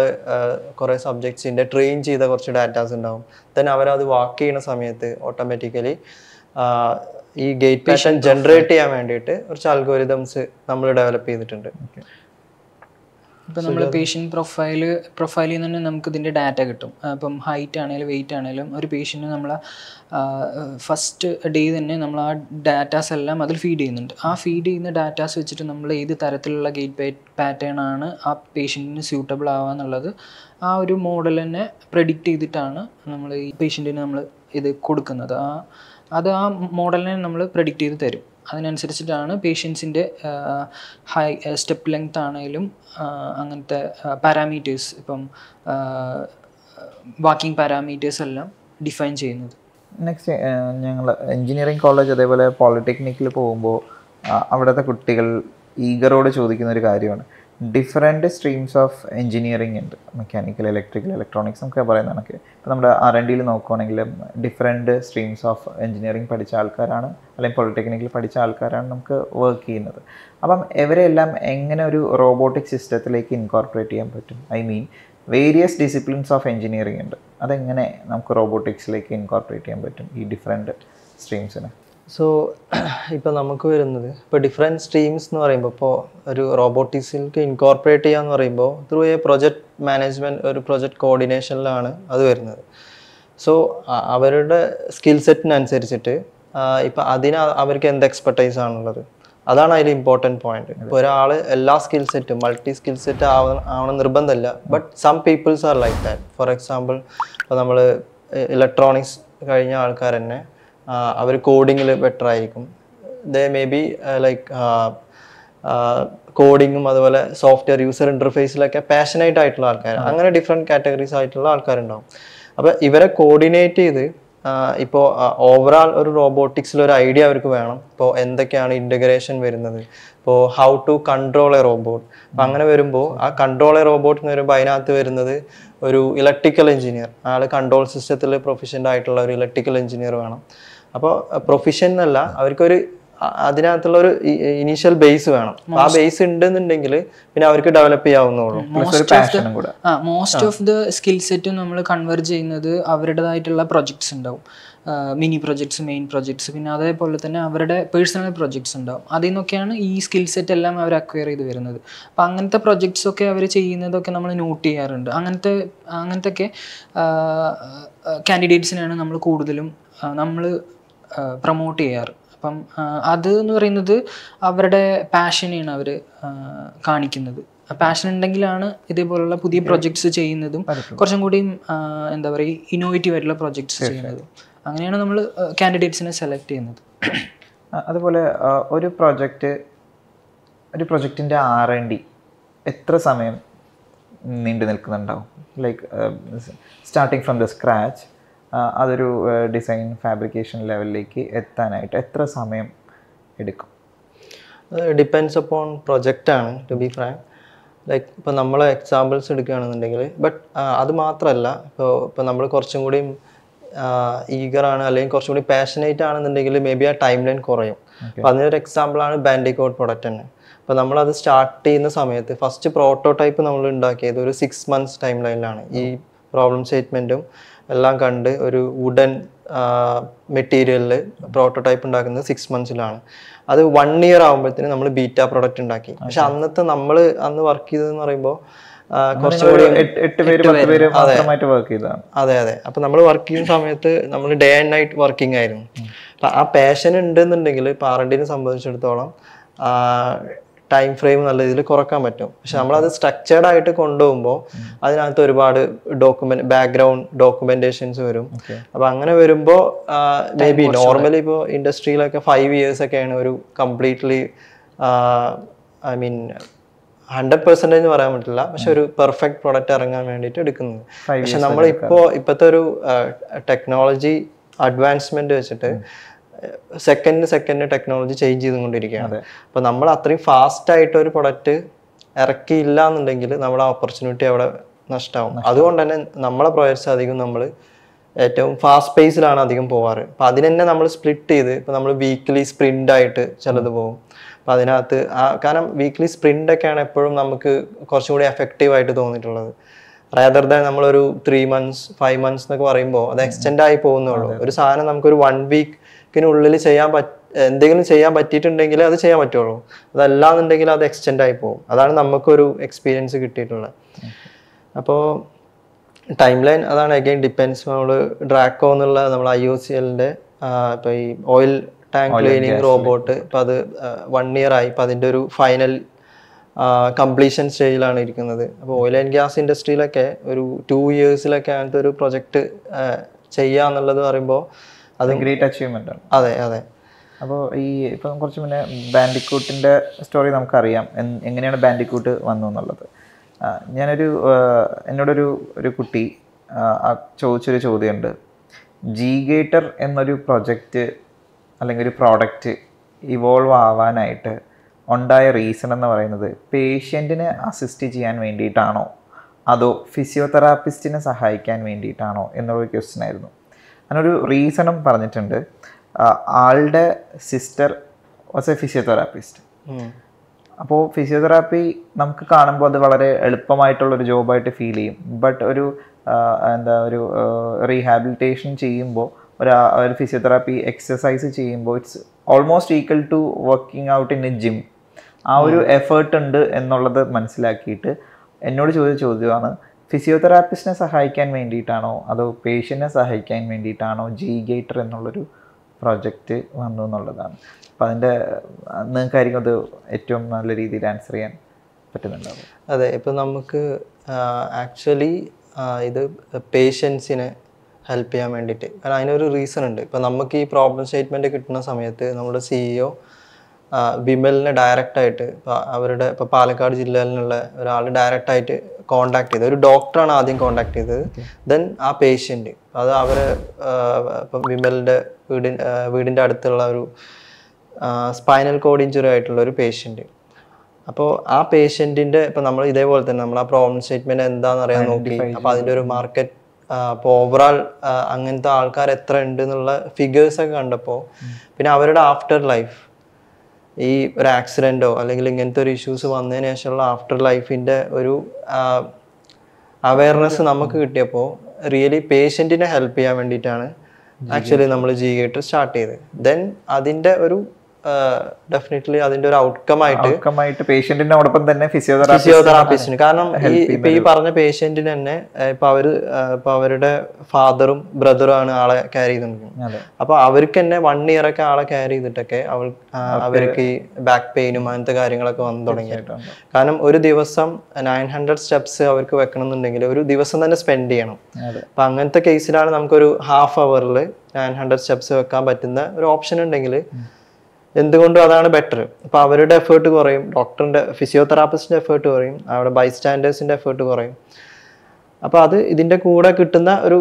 കുറേ സബ്ജക്ട്സിൻ്റെ ട്രെയിൻ ചെയ്ത കുറച്ച് ഡാറ്റാസ് ഉണ്ടാവും ദെൻ അവരത് വാക്ക് ചെയ്യുന്ന സമയത്ത് ഓട്ടോമാറ്റിക്കലി ഈ ഗേറ്റ് പാറ്റേൺ ജനറേറ്റ് ചെയ്യാൻ വേണ്ടിയിട്ട് കുറച്ച് അൽഗോരിതംസ് നമ്മൾ ഡെവലപ്പ് ചെയ്തിട്ടുണ്ട് ഇപ്പം നമ്മൾ പേഷ്യൻ്റ് പ്രൊഫൈൽ പ്രൊഫൈലിൽ നിന്ന് നമുക്ക് ഇതിൻ്റെ ഡാറ്റ കിട്ടും അപ്പം ഹൈറ്റ് ആണെങ്കിലും വെയിറ്റ് ആണെങ്കിലും ഒരു പേഷ്യൻറ്റ് നമ്മൾ ഫസ്റ്റ് ഡേ തന്നെ നമ്മൾ ആ ഡാറ്റാസ് എല്ലാം അതിൽ ഫീഡ് ചെയ്യുന്നുണ്ട് ആ ഫീഡ് ചെയ്യുന്ന ഡാറ്റാസ് വെച്ചിട്ട് നമ്മൾ ഏത് തരത്തിലുള്ള ഗേറ്റ് പാറ്റേൺ ആണ് ആ പേഷ്യൻറ്റിന് സ്യൂട്ടബിൾ ആവുക എന്നുള്ളത് ആ ഒരു മോഡൽ തന്നെ പ്രെഡിക്റ്റ് ചെയ്തിട്ടാണ് നമ്മൾ ഈ പേഷ്യൻറ്റിന് നമ്മൾ ഇത് കൊടുക്കുന്നത് ആ അത് ആ മോഡലിനെ നമ്മൾ പ്രഡിക്റ്റ് ചെയ്ത് തരും അതിനനുസരിച്ചിട്ടാണ് പേഷ്യൻസിൻ്റെ ഹൈ സ്റ്റെപ്പ് ലെങ്ത് ആണെങ്കിലും അങ്ങനത്തെ പാരാമീറ്റേഴ്സ് ഇപ്പം വാക്കിംഗ് പാരാമീറ്റേഴ്സ് എല്ലാം ഡിഫൈൻ ചെയ്യുന്നത് നെക്സ്റ്റ് ഞങ്ങൾ എഞ്ചിനീയറിംഗ് കോളേജ് അതേപോലെ പോളിടെക്നിക്കിൽ പോകുമ്പോൾ അവിടുത്തെ കുട്ടികൾ ഈഗറോട് ചോദിക്കുന്ന ഒരു കാര്യമാണ് ഡിഫറെൻറ്റ് സ്ട്രീംസ് ഓഫ് എഞ്ചിനീയറിംഗ് ഉണ്ട് മെക്കാനിക്കൽ ഇലക്ട്രിക്കൽ ഇലക്ട്രോണിക്സ് നമുക്ക് പറയുന്നതൊക്കെ കണക്ക് ഇപ്പോൾ നമ്മുടെ ആർ എൻ ഡിയിൽ നോക്കുവാണെങ്കിൽ ഡിഫറെൻറ്റ് സ്ട്രീംസ് ഓഫ് എഞ്ചിനീയറിംഗ് പഠിച്ച ആൾക്കാരാണ് അല്ലെങ്കിൽ പോളിടെക്നിക്കിൽ പഠിച്ച ആൾക്കാരാണ് നമുക്ക് വർക്ക് ചെയ്യുന്നത് അപ്പം ഇവരെല്ലാം എങ്ങനെ ഒരു റോബോട്ടിക് സിസ്റ്റത്തിലേക്ക് ഇൻകോർപ്പറേറ്റ് ചെയ്യാൻ പറ്റും I mean various disciplines of engineering ഉണ്ട് അതെങ്ങനെ നമുക്ക് റോബോട്ടിക്സിലേക്ക് ഇൻകോർപ്പറേറ്റ് ചെയ്യാൻ പറ്റും ഈ ഡിഫറെൻറ്റ് സ്ട്രീംസിനെ സോ ഇപ്പോൾ നമുക്ക് വരുന്നത് ഇപ്പോൾ ഡിഫറെൻറ്റ് സ്ട്രീംസ് എന്ന് പറയുമ്പോൾ ഇപ്പോൾ ഒരു റോബോട്ടിക്സിലേക്ക് ഇൻകോർപ്പറേറ്റ് ചെയ്യുക എന്ന് പറയുമ്പോൾ ത്രൂ എ പ്രൊജക്ട് മാനേജ്മെൻറ്റ് ഒരു പ്രൊജക്ട് കോർഡിനേഷനിലാണ് അത് വരുന്നത് സോ അവരുടെ സ്കിൽ സെറ്റിനനുസരിച്ചിട്ട് ഇപ്പം അതിന് അവർക്ക് എന്ത് എക്സ്പെർട്ടൈസ് ആണുള്ളത് അതാണ് അതിൽ ഇമ്പോർട്ടൻറ്റ് പോയിന്റ് ഇപ്പോൾ ഒരാൾ എല്ലാ സ്കിൽ സെറ്റും മൾട്ടി സ്കിൽ സെറ്റ് ആവണം ആവണം നിർബന്ധമല്ല but some peoples are like that for example ഇപ്പോൾ നമ്മൾ ഇലക്ട്രോണിക്സ് കഴിഞ്ഞ ആൾക്കാർ തന്നെ അവർ കോഡിങ്ങിൽ ബെറ്റർ ആയിരിക്കും ദേ മേ ബി ലൈക്ക് കോഡിങ്ങും അതുപോലെ സോഫ്റ്റ്വെയർ യൂസർ ഇൻ്റർഫേസിലൊക്കെ പാഷനേറ്റ് ആയിട്ടുള്ള ആൾക്കാർ അങ്ങനെ ഡിഫറെൻറ്റ് കാറ്റഗറീസ് ആയിട്ടുള്ള ആൾക്കാരുണ്ടാവും അപ്പോൾ ഇവരെ കോർഡിനേറ്റ് ചെയ്ത് ഇപ്പോൾ ഓവറാൾ ഒരു റോബോട്ടിക്സിൽ ഒരു ഐഡിയ അവർക്ക് വേണം ഇപ്പോൾ എന്തൊക്കെയാണ് ഇൻ്റഗ്രേഷൻ വരുന്നത് ഇപ്പോൾ how to control a robot അപ്പം അങ്ങനെ വരുമ്പോൾ ആ കൺട്രോൾ എ റോബോട്ട് എന്ന് വരുമ്പോൾ അതിനകത്ത് വരുന്നത് ഒരു ഇലക്ട്രിക്കൽ എഞ്ചിനീയർ ആൾ കൺട്രോൾ സിസ്റ്റത്തിൽ പ്രൊഫഷൻ്റ് ആയിട്ടുള്ള ഒരു ഇലക്ട്രിക്കൽ എഞ്ചിനീയർ വേണം അപ്പോൾ പ്രൊഫഷൻ എന്നല്ല അവർക്കൊരു അതിനകത്തുള്ള ഒരു ഇനീഷ്യൽ ബേസ് വേണം ആ ബേസ് ഉണ്ടെന്നുണ്ടെങ്കിൽ പിന്നെ അവർക്ക് ഡെവലപ്പ് ചെയ്യാവുന്നുള്ളൂ മോസ്റ്റ് ഓഫ് ദ സ്കിൽ സെറ്റും നമ്മൾ കൺവേർജ് ചെയ്യുന്നത് അവരുടേതായിട്ടുള്ള പ്രൊജക്ട്സ് ഉണ്ടാവും മിനി പ്രൊജക്ട്സ് മെയിൻ പ്രൊജക്ട്സ് പിന്നെ അതേപോലെ തന്നെ അവരുടെ പേഴ്സണൽ പ്രൊജക്ട്സ് ഉണ്ടാവും അതിൽ നിന്നൊക്കെയാണ് ഈ സ്കിൽ സെറ്റ് എല്ലാം അവർ അക്വയർ ചെയ്ത് വരുന്നത് അപ്പം അങ്ങനത്തെ പ്രൊജക്ട്സ് ഒക്കെ അവർ ചെയ്യുന്നതൊക്കെ നമ്മൾ നോട്ട് ചെയ്യാറുണ്ട് അങ്ങനത്തെ അങ്ങനത്തെ ഒക്കെ കാൻഡിഡേറ്റ്സിനാണ് നമ്മൾ കൂടുതലും നമ്മൾ പ്രൊമോട്ട് ചെയ്യാറ് അപ്പം അത് എന്ന് പറയുന്നത് അവരുടെ പാഷനെയാണ് അവർ കാണിക്കുന്നത് പാഷൻ ഉണ്ടെങ്കിലാണ് ഇതേപോലുള്ള പുതിയ പ്രൊജക്ട്സ് ചെയ്യുന്നതും കുറച്ചും കൂടിയും എന്താ പറയുക ഇന്നോവേറ്റീവ് ആയിട്ടുള്ള പ്രൊജക്ട്സ് ചെയ്യുന്നതും അങ്ങനെയാണ് നമ്മൾ കാൻഡിഡേറ്റ്സിനെ സെലക്ട് ചെയ്യുന്നത് അതുപോലെ ഒരു പ്രൊജക്റ്റ് ഒരു പ്രൊജക്റ്റിൻ്റെ ആർ എൻ ഡി എത്ര സമയം നീണ്ടു നിൽക്കുന്നുണ്ടാവും like starting from the scratch അതൊരു ഡിസൈൻ ഫാബ്രിക്കേഷൻ ലെവലിലേക്ക് എത്താനായിട്ട് എത്ര സമയം എടുക്കും ഡിപ്പെൻഡ്സ് അപ്പോൺ പ്രൊജക്റ്റാണ് ടു ബി ഫ്രാങ്ക് ലൈക്ക് ഇപ്പോൾ നമ്മൾ എക്സാമ്പിൾസ് എടുക്കുകയാണെന്നുണ്ടെങ്കിൽ ബട്ട് അത് മാത്രമല്ല ഇപ്പോൾ ഇപ്പോൾ നമ്മൾ കുറച്ചും കൂടിയും ഈഗറാണ് അല്ലെങ്കിൽ കുറച്ചും കൂടി പാഷനേറ്റ് ആണെന്നുണ്ടെങ്കിൽ മേ ബി ആ ടൈം ലൈൻ കുറയും അപ്പം അതിനൊരു എക്സാമ്പിളാണ് ബാൻഡിക്കോട്ട് പ്രൊഡക്റ്റ് തന്നെ അപ്പോൾ നമ്മളത് സ്റ്റാർട്ട് ചെയ്യുന്ന സമയത്ത് ഫസ്റ്റ് പ്രോട്ടോടൈപ്പ് നമ്മൾ ഉണ്ടാക്കിയത് ഒരു സിക്സ് മന്ത്സ് ടൈം ലൈനിലാണ് ഈ പ്രോബ്ലം സ്റ്റേറ്റ്മെൻറ്റും എല്ലാം കണ്ട് ഒരു വുഡൻ മെറ്റീരിയലിൽ പ്രോട്ടോടൈപ്പ് ഉണ്ടാക്കുന്നത് സിക്സ് മന്ത്സിലാണ് അത് വൺ ഇയർ ആകുമ്പോഴത്തേന് നമ്മൾ ബീറ്റ പ്രൊഡക്റ്റ് ഉണ്ടാക്കി പക്ഷെ അന്നത്തെ നമ്മൾ അന്ന് വർക്ക് ചെയ്തതെന്ന് പറയുമ്പോൾ കുറച്ചുകൂടി അതെ അതെ അപ്പൊ നമ്മൾ വർക്ക് ചെയ്യുന്ന സമയത്ത് നമ്മൾ ഡേ ആൻഡ് നൈറ്റ് വർക്കിംഗ് ആയിരുന്നു അപ്പൊ ആ പാഷൻ ഉണ്ടെന്നുണ്ടെങ്കിൽ പാറണ്ടിനെ സംബന്ധിച്ചിടത്തോളം ടൈം ഫ്രെയിം നല്ല രീതിയിൽ കുറക്കാൻ പറ്റും പക്ഷെ നമ്മളത് സ്ട്രക്ചേർഡ് ആയിട്ട് കൊണ്ടുപോകുമ്പോൾ അതിനകത്ത് ഒരുപാട് ഡോക്യുമെന്റ് ബാക്ക്ഗ്രൗണ്ട് ഡോക്യുമെന്റേഷൻസ് വരും അപ്പൊ അങ്ങനെ വരുമ്പോൾ മേ ബി നോർമലി ഇപ്പോൾ ഇൻഡസ്ട്രിയിലൊക്കെ ഫൈവ് ഇയേഴ്സ് ഒക്കെയാണ് ഒരു completely I mean hundred percentage പറയാൻ പറ്റില്ല പക്ഷെ ഒരു പെർഫെക്റ്റ് പ്രൊഡക്റ്റ് ഇറങ്ങാൻ വേണ്ടിയിട്ട് എടുക്കുന്നത് പക്ഷെ നമ്മൾ ഇപ്പോൾ ഇപ്പോഴത്തെ ഒരു ടെക്നോളജി അഡ്വാൻസ്മെന്റ് വെച്ചിട്ട് സെക്കൻഡ് സെക്കൻഡ് ടെക്നോളജി ചേഞ്ച് ചെയ്തുകൊണ്ടിരിക്കുകയാണ് അപ്പോൾ നമ്മൾ അത്രയും ഫാസ്റ്റ് ആയിട്ട് ഒരു പ്രൊഡക്റ്റ് ഇറക്കിയില്ല എന്നുണ്ടെങ്കിൽ നമ്മുടെ ഓപ്പർച്യൂണിറ്റി അവിടെ നഷ്ടമാവും അതുകൊണ്ട് തന്നെ നമ്മളെ പ്രോജക്ട്സ് അധികം നമ്മൾ ഏറ്റവും ഫാസ്റ്റ് പേസിലാണ് അധികം പോവാറ് അപ്പൊ അതിനെന്നെ നമ്മൾ സ്പ്ലിറ്റ് ചെയ്ത് ഇപ്പൊ നമ്മൾ വീക്കിലി സ്പ്രിന്റ് ആയിട്ട് ചിലത് പോകും അപ്പൊ അതിനകത്ത് ആ കാരണം വീക്കിലി സ്പ്രിന്റ് ഒക്കെയാണ് എപ്പോഴും നമുക്ക് കുറച്ചും കൂടി എഫക്റ്റീവായിട്ട് തോന്നിയിട്ടുള്ളത് റേദർ ദാൻ നമ്മളൊരു ത്രീ മന്ത്സ് ഫൈവ് മന്ത്സ് എന്നൊക്കെ പറയുമ്പോൾ അത് എക്സ്റ്റെൻഡ് ആയി പോകുന്നുള്ളൂ ഒരു സാധനം നമുക്കൊരു വൺ വീക്ക് ഉള്ളിൽ ചെയ്യാൻ പറ്റ എന്തെങ്കിലും ചെയ്യാൻ പറ്റിയിട്ടുണ്ടെങ്കിൽ അത് ചെയ്യാൻ പറ്റുള്ളൂ അതല്ലാന്നുണ്ടെങ്കിൽ അത് എക്സ്റ്റെൻഡ് ആയി പോകും അതാണ് നമുക്കൊരു എക്സ്പീരിയൻസ് കിട്ടിയിട്ടുള്ളത് അപ്പോൾ ടൈം ലൈൻ അതാണ് അഗെയിൻ ഡിപ്പെൻസ് നമ്മൾ ഡ്രാക്കോ എന്നുള്ള നമ്മൾ ഐ ഒ സി എല്ലിൻ്റെ ഇപ്പോൾ ഈ ഓയിൽ ടാങ്ക് ക്ലീനിങ് റോബോട്ട് ഇപ്പം അത് വൺ ഇയർ ആയി ഇപ്പം അതിൻ്റെ ഒരു ഫൈനൽ കംപ്ലീഷൻ സ്റ്റേജിലാണ് ഇരിക്കുന്നത് അപ്പോൾ ഓയിൽ ആൻഡ് ഗ്യാസ് ഇൻഡസ്ട്രിയിലൊക്കെ ഒരു ടു ഇയേഴ്സിലൊക്കെ അങ്ങനത്തെ ഒരു പ്രൊജക്റ്റ് ചെയ്യുക എന്നുള്ളത് പറയുമ്പോൾ അത് ഗ്രേറ്റ് അച്ചീവ്മെന്റ് ആണ് അതെ അതെ അപ്പോൾ ഈ ഇപ്പം കുറച്ച് മുന്നേ ബാൻഡിക്കൂട്ടിൻ്റെ സ്റ്റോറി നമുക്കറിയാം എങ്ങനെയാണ് ബാൻഡിക്കൂട്ട് വന്നു എന്നുള്ളത് ഞാനൊരു എന്നോടൊരു ഒരു കുട്ടി ചോദിച്ചൊരു ചോദ്യമുണ്ട് ജി ഗേറ്റർ എന്നൊരു പ്രൊജക്റ്റ് അല്ലെങ്കിൽ ഒരു പ്രോഡക്റ്റ് ഇവോൾവ് ആവാനായിട്ട് ഉണ്ടായ റീസൺ എന്ന് പറയുന്നത് പേഷ്യൻറ്റിനെ അസിസ്റ്റ് ചെയ്യാൻ വേണ്ടിയിട്ടാണോ അതോ ഫിസിയോതെറാപ്പിസ്റ്റിനെ സഹായിക്കാൻ വേണ്ടിയിട്ടാണോ എന്നുള്ളൊരു ക്വസ്റ്റ്യൻ ആയിരുന്നു അതിനൊരു റീസണും പറഞ്ഞിട്ടുണ്ട് ആളുടെ സിസ്റ്റർ വാസ് എ ഫിസിയോതെറാപ്പിസ്റ്റ് അപ്പോൾ ഫിസിയോതെറാപ്പി നമുക്ക് കാണുമ്പോൾ അത് വളരെ എളുപ്പമായിട്ടുള്ളൊരു ജോബായിട്ട് ഫീൽ ചെയ്യും ബട്ട് ഒരു എന്താ ഒരു റീഹാബിലിറ്റേഷൻ ചെയ്യുമ്പോൾ ഒരു ഒരു ഫിസിയോതെറാപ്പി എക്സസൈസ് ചെയ്യുമ്പോൾ it's almost equal to working out in a gym ആ ഒരു എഫേർട്ട് ഉണ്ട് എന്നുള്ളത് മനസ്സിലാക്കിയിട്ട് എന്നോട് ചോദിച്ച ചോദ്യമാണ് ഫിസിയോതെറാപ്പിസ്റ്റിനെ സഹായിക്കാൻ വേണ്ടിയിട്ടാണോ അതോ പേഷ്യൻറ്റിനെ സഹായിക്കാൻ വേണ്ടിയിട്ടാണോ ജി ഗേറ്റർ എന്നുള്ളൊരു പ്രോജക്റ്റ് വന്നു എന്നുള്ളതാണ് അപ്പോൾ അതിൻ്റെ നിങ്ങൾക്കായിരിക്കും അത് ഏറ്റവും നല്ല രീതിയിൽ ആൻസർ ചെയ്യാൻ പറ്റുന്നുണ്ടാവും അതെ ഇപ്പോൾ നമുക്ക് ആക്ച്വലി ഇത് പേഷ്യൻസിനെ ഹെൽപ്പ് ചെയ്യാൻ വേണ്ടിയിട്ട് കാരണം അതിനൊരു റീസൺ ഉണ്ട് ഇപ്പോൾ നമുക്ക് ഈ പ്രോബ്ലം സ്റ്റേറ്റ്മെൻറ്റ് കിട്ടുന്ന സമയത്ത് നമ്മുടെ സിഇഒ e വിമലിന് ഡയറക്റ്റായിട്ട് ഇപ്പോൾ അവരുടെ ഇപ്പോൾ പാലക്കാട് ജില്ലയിൽ നിന്നുള്ള ഒരാൾ ഡയറക്റ്റായിട്ട് കോണ്ടാക്ട് ചെയ്തത് ഒരു ഡോക്ടറാണ് ആദ്യം കോണ്ടാക്ട് ചെയ്തത് ദെൻ ആ പേഷ്യൻ്റ് അത് അവരെ ഇപ്പം വിമലിൻ്റെ വീടി വീടിൻ്റെ അടുത്തുള്ള ഒരു സ്പൈനൽ കോഡ് ഇഞ്ചുറി ആയിട്ടുള്ള ഒരു പേഷ്യൻ്റ് അപ്പോൾ ആ പേഷ്യൻറ്റിൻ്റെ ഇപ്പം നമ്മൾ ഇതേപോലെ തന്നെ നമ്മൾ ആ പ്രോബ്ലം സ്റ്റേറ്റ്മെൻറ്റ് എന്താണെന്ന് അറിയാൻ നോക്കി അപ്പോൾ അതിൻ്റെ ഒരു മാർക്കറ്റ് അപ്പോൾ ഓവറാൾ അങ്ങനത്തെ ആൾക്കാർ എത്ര ഉണ്ട് എന്നുള്ള ഫിഗേഴ്സൊക്കെ കണ്ടപ്പോൾ പിന്നെ അവരുടെ ആഫ്റ്റർ ലൈഫ് ഈ ഒരു ആക്സിഡൻറ്റോ അല്ലെങ്കിൽ ഇങ്ങനത്തെ ഒരു ഇഷ്യൂസ് വന്നതിന് ശേഷമുള്ള ആഫ്റ്റർ ലൈഫിൻ്റെ ഒരു അവയർനെസ് നമുക്ക് കിട്ടിയപ്പോൾ റിയലി പേഷ്യൻറ്റിനെ ഹെൽപ്പ് ചെയ്യാൻ വേണ്ടിയിട്ടാണ് ആക്ച്വലി നമ്മൾ ജി സ്റ്റാർട്ട് ചെയ്തത് ദെൻ അതിൻ്റെ ഒരു ഡെഫിനറ്റ്ലി അതിന്റെ ഒരു ഔട്ട്കം ആയിട്ട് പേഷ്യന്റിനോടൊപ്പം തന്നെ ഫിസിയോതെറാപ്പിസ്റ്റിന് കാരണം ഈ ഇപ്പൊ ഈ പറഞ്ഞ പേഷ്യന്റിന് തന്നെ ഇപ്പൊ അവര് ഇപ്പൊ അവരുടെ ഫാദറും ബ്രദറും ആണ് ആളെ കെയർ ചെയ്തിരിക്കുന്നത് അപ്പൊ അവർക്ക് തന്നെ വൺ ഇയർ ഒക്കെ ആളെ കെയർ ചെയ്തിട്ടൊക്കെ അവൾ അവർക്ക് ഈ ബാക്ക് പെയിനും അങ്ങനത്തെ കാര്യങ്ങളൊക്കെ വന്നു തുടങ്ങിയിട്ടുണ്ട് കാരണം ഒരു ദിവസം നയൻ ഹൺഡ്രഡ് സ്റ്റെപ്സ് അവർക്ക് വെക്കണം എന്നുണ്ടെങ്കിൽ ഒരു ദിവസം തന്നെ സ്പെൻഡ് ചെയ്യണം അപ്പൊ അങ്ങനത്തെ കേസിലാണ് നമുക്കൊരു ഹാഫ് അവറിൽ നയൻ ഹൺഡ്രഡ് സ്റ്റെപ്സ് വെക്കാൻ പറ്റുന്ന ഒരു ഓപ്ഷൻ ഉണ്ടെങ്കിൽ എന്തുകൊണ്ടും അതാണ് ബെറ്റർ അപ്പോൾ അവരുടെ എഫേർട്ട് കുറയും ഡോക്ടറിന്റെ ഫിസിയോതെറാപ്പിസ്റ്റിന്റെ എഫേർട്ട് കുറയും അവിടെ ബൈസ്റ്റാൻഡേഴ്സിന്റെ എഫേർട്ട് കുറയും അപ്പോൾ അത് ഇതിന്റെ കൂടെ കിട്ടുന്ന ഒരു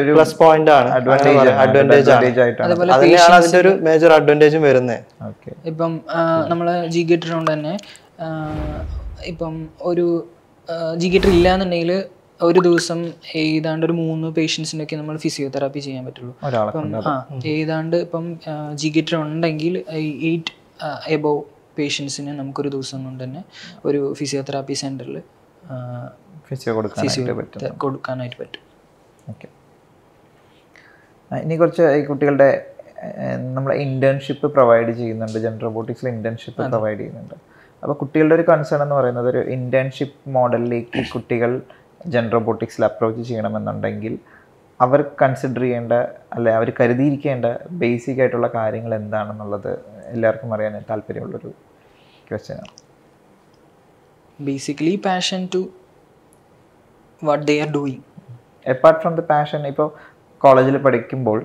ഒരു പ്ലസ് പോയിന്റ് ആണ് അഡ്വാൻറ്റേജ് അതിനെയാണ് അതിന്റെ ഒരു മേജർ അഡ്വാൻറ്റേജും വരുന്നത് ഇപ്പം നമ്മള് ജി ഗേറ്റർ കൊണ്ട് തന്നെ ഇപ്പം ഒരു ജി ഗേറ്റർ ഇല്ലാന്നുണ്ടെങ്കിൽ ഒരു ദിവസം ഏതാണ്ട് ഒരു മൂന്ന് പേഷ്യൻസിനൊക്കെ നമ്മൾ ഫിസിയോതെറാപ്പി ചെയ്യാൻ പറ്റുള്ളൂ അപ്പം ആ ഏതാണ്ട് ഇപ്പം ജിഗിറ്റർ ഉണ്ടെങ്കിൽ എയ്റ്റ് എബോവ് പേഷ്യൻസിന് നമുക്കൊരു ദിവസം കൊണ്ട് തന്നെ ഒരു ഫിസിയോതെറാപ്പി സെൻറ്ററിൽ ഫിസിയോ കൊടുക്കാനായിട്ട് പറ്റും ഓക്കെ ഇനി കുറച്ച് ഈ കുട്ടികളുടെ നമ്മൾ ഇന്റേൺഷിപ്പ് പ്രൊവൈഡ് ചെയ്യുന്നുണ്ട് ജനറൽ റോബോട്ടിക്സിൽ ഇന്റേൺഷിപ്പ് പ്രൊവൈഡ് ചെയ്യുന്നുണ്ട് അപ്പോൾ കുട്ടികളുടെ ഒരു കൺസേൺ എന്ന് പറയുന്നത് ഒരു ഇന്റേൺഷിപ്പ് മോഡലിലേക്ക് കുട്ടികൾ ജെൻഡർ റോബോട്ടിക്സിൽ അപ്രോച്ച് ചെയ്യണമെന്നുണ്ടെങ്കിൽ അവർ കൺസിഡർ ചെയ്യേണ്ട അല്ലെ അവർ കരുതിയിരിക്കേണ്ട ബേസിക് ആയിട്ടുള്ള കാര്യങ്ങൾ എന്താണെന്നുള്ളത് എല്ലാവർക്കും അറിയാൻ താല്പര്യമുള്ളൊരു ക്വസ്റ്റ്യനാണ് basically passion to what they are doing apart from the passion ഇപ്പോൾ കോളേജിൽ പഠിക്കുമ്പോൾ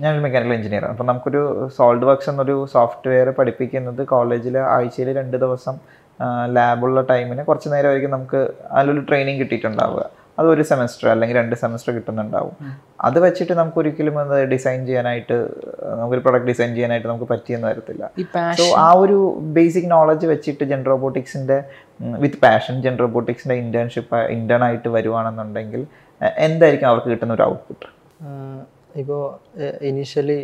ഞാനൊരു മെക്കാനിക്കൽ എഞ്ചിനീയറാണ് അപ്പോൾ നമുക്കൊരു സോൾഡ് വർക്ക്സ് എന്നൊരു സോഫ്റ്റ്വെയർ പഠിപ്പിക്കുന്നത് കോളേജിൽ ആഴ്ചയിൽ രണ്ട് ദിവസം ലാബുള്ള ടൈമിന് കുറച്ച് നേരമായിരിക്കും നമുക്ക് അതിലൊരു ട്രെയിനിങ് കിട്ടിയിട്ടുണ്ടാവുക അത് ഒരു സെമസ്റ്റർ അല്ലെങ്കിൽ രണ്ട് സെമസ്റ്റർ കിട്ടുന്നുണ്ടാവും അത് വെച്ചിട്ട് നമുക്ക് ഒരിക്കലും അത് ഡിസൈൻ ചെയ്യാനായിട്ട് നമുക്കൊരു പ്രൊഡക്റ്റ് ഡിസൈൻ ചെയ്യാനായിട്ട് നമുക്ക് പറ്റിയെന്ന് വരത്തില്ല സോ ആ ഒരു ബേസിക് നോളജ് വെച്ചിട്ട് ജെൻ റോബോട്ടിക്സിൻ്റെ വിത്ത് പാഷൻ ജെൻ റോബോട്ടിക്സിൻ്റെ ഇൻറ്റേൺഷിപ്പ് ഇൻറ്റേൺ ആയിട്ട് വരുവാണെന്നുണ്ടെങ്കിൽ എന്തായിരിക്കും അവർക്ക് കിട്ടുന്ന ഒരു ഔട്ട്പുട്ട് ഇപ്പോൾ ഇനീഷ്യലി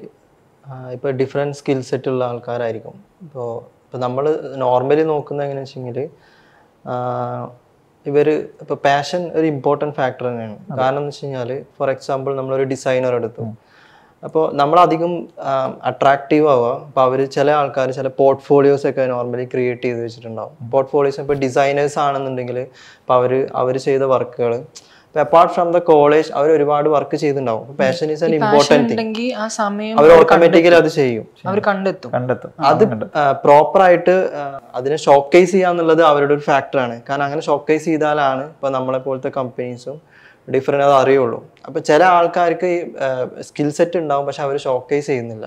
ഇപ്പോൾ ഡിഫറെൻറ്റ് സ്കിൽ സെറ്റുള്ള ആൾക്കാരായിരിക്കും ഇപ്പോൾ ഇപ്പം നമ്മൾ നോർമലി നോക്കുന്ന എങ്ങനെയാ വെച്ചെങ്കിൽ ഇവർ ഇപ്പോൾ പാഷൻ ഒരു ഇമ്പോർട്ടൻറ്റ് ഫാക്ടർ തന്നെയാണ് കാരണം എന്ന് വെച്ച് കഴിഞ്ഞാൽ ഫോർ എക്സാമ്പിൾ നമ്മളൊരു ഡിസൈനർ എടുത്തു അപ്പോൾ നമ്മളധികം അട്രാക്റ്റീവ് ആവുക അപ്പോൾ അവർ ചില ആൾക്കാർ ചില പോർട്ട്ഫോളിയോസ് ഒക്കെ നോർമലി ക്രിയേറ്റ് ചെയ്ത് വെച്ചിട്ടുണ്ടാവും പോർട്ട്ഫോളിയോസ് ഇപ്പോൾ ഡിസൈനേഴ്സ് ആണെന്നുണ്ടെങ്കിൽ ഇപ്പോൾ അവർ അവർ ചെയ്ത വർക്കുകൾ അപ്പാർട്ട് ഫ്രം ദ കോളേജ് അവർ ഒരുപാട് വർക്ക് ചെയ്തിട്ടുണ്ടാവും പാഷൻ ഇമ്പോർട്ടന്റ് അവർ ഓട്ടോമാറ്റിക്കലി അത് ചെയ്യും അവർ കണ്ടെത്തും കണ്ടെത്തും അത് പ്രോപ്പർ ആയിട്ട് അതിനെ ഷോക്കേസ് ചെയ്യാന്നുള്ളത് അവരുടെ ഒരു ഫാക്ടറാണ് കാരണം അങ്ങനെ ഷോക്കേസ് ചെയ്താലാണ് ഇപ്പൊ നമ്മളെ പോലത്തെ കമ്പനീസും ഡിഫറെന്റ് അത് അറിയുള്ളൂ അപ്പൊ ചില ആൾക്കാർക്ക് സ്കിൽ സെറ്റ് ഉണ്ടാവും പക്ഷെ അവർ ഷോക്കേസ് ചെയ്യുന്നില്ല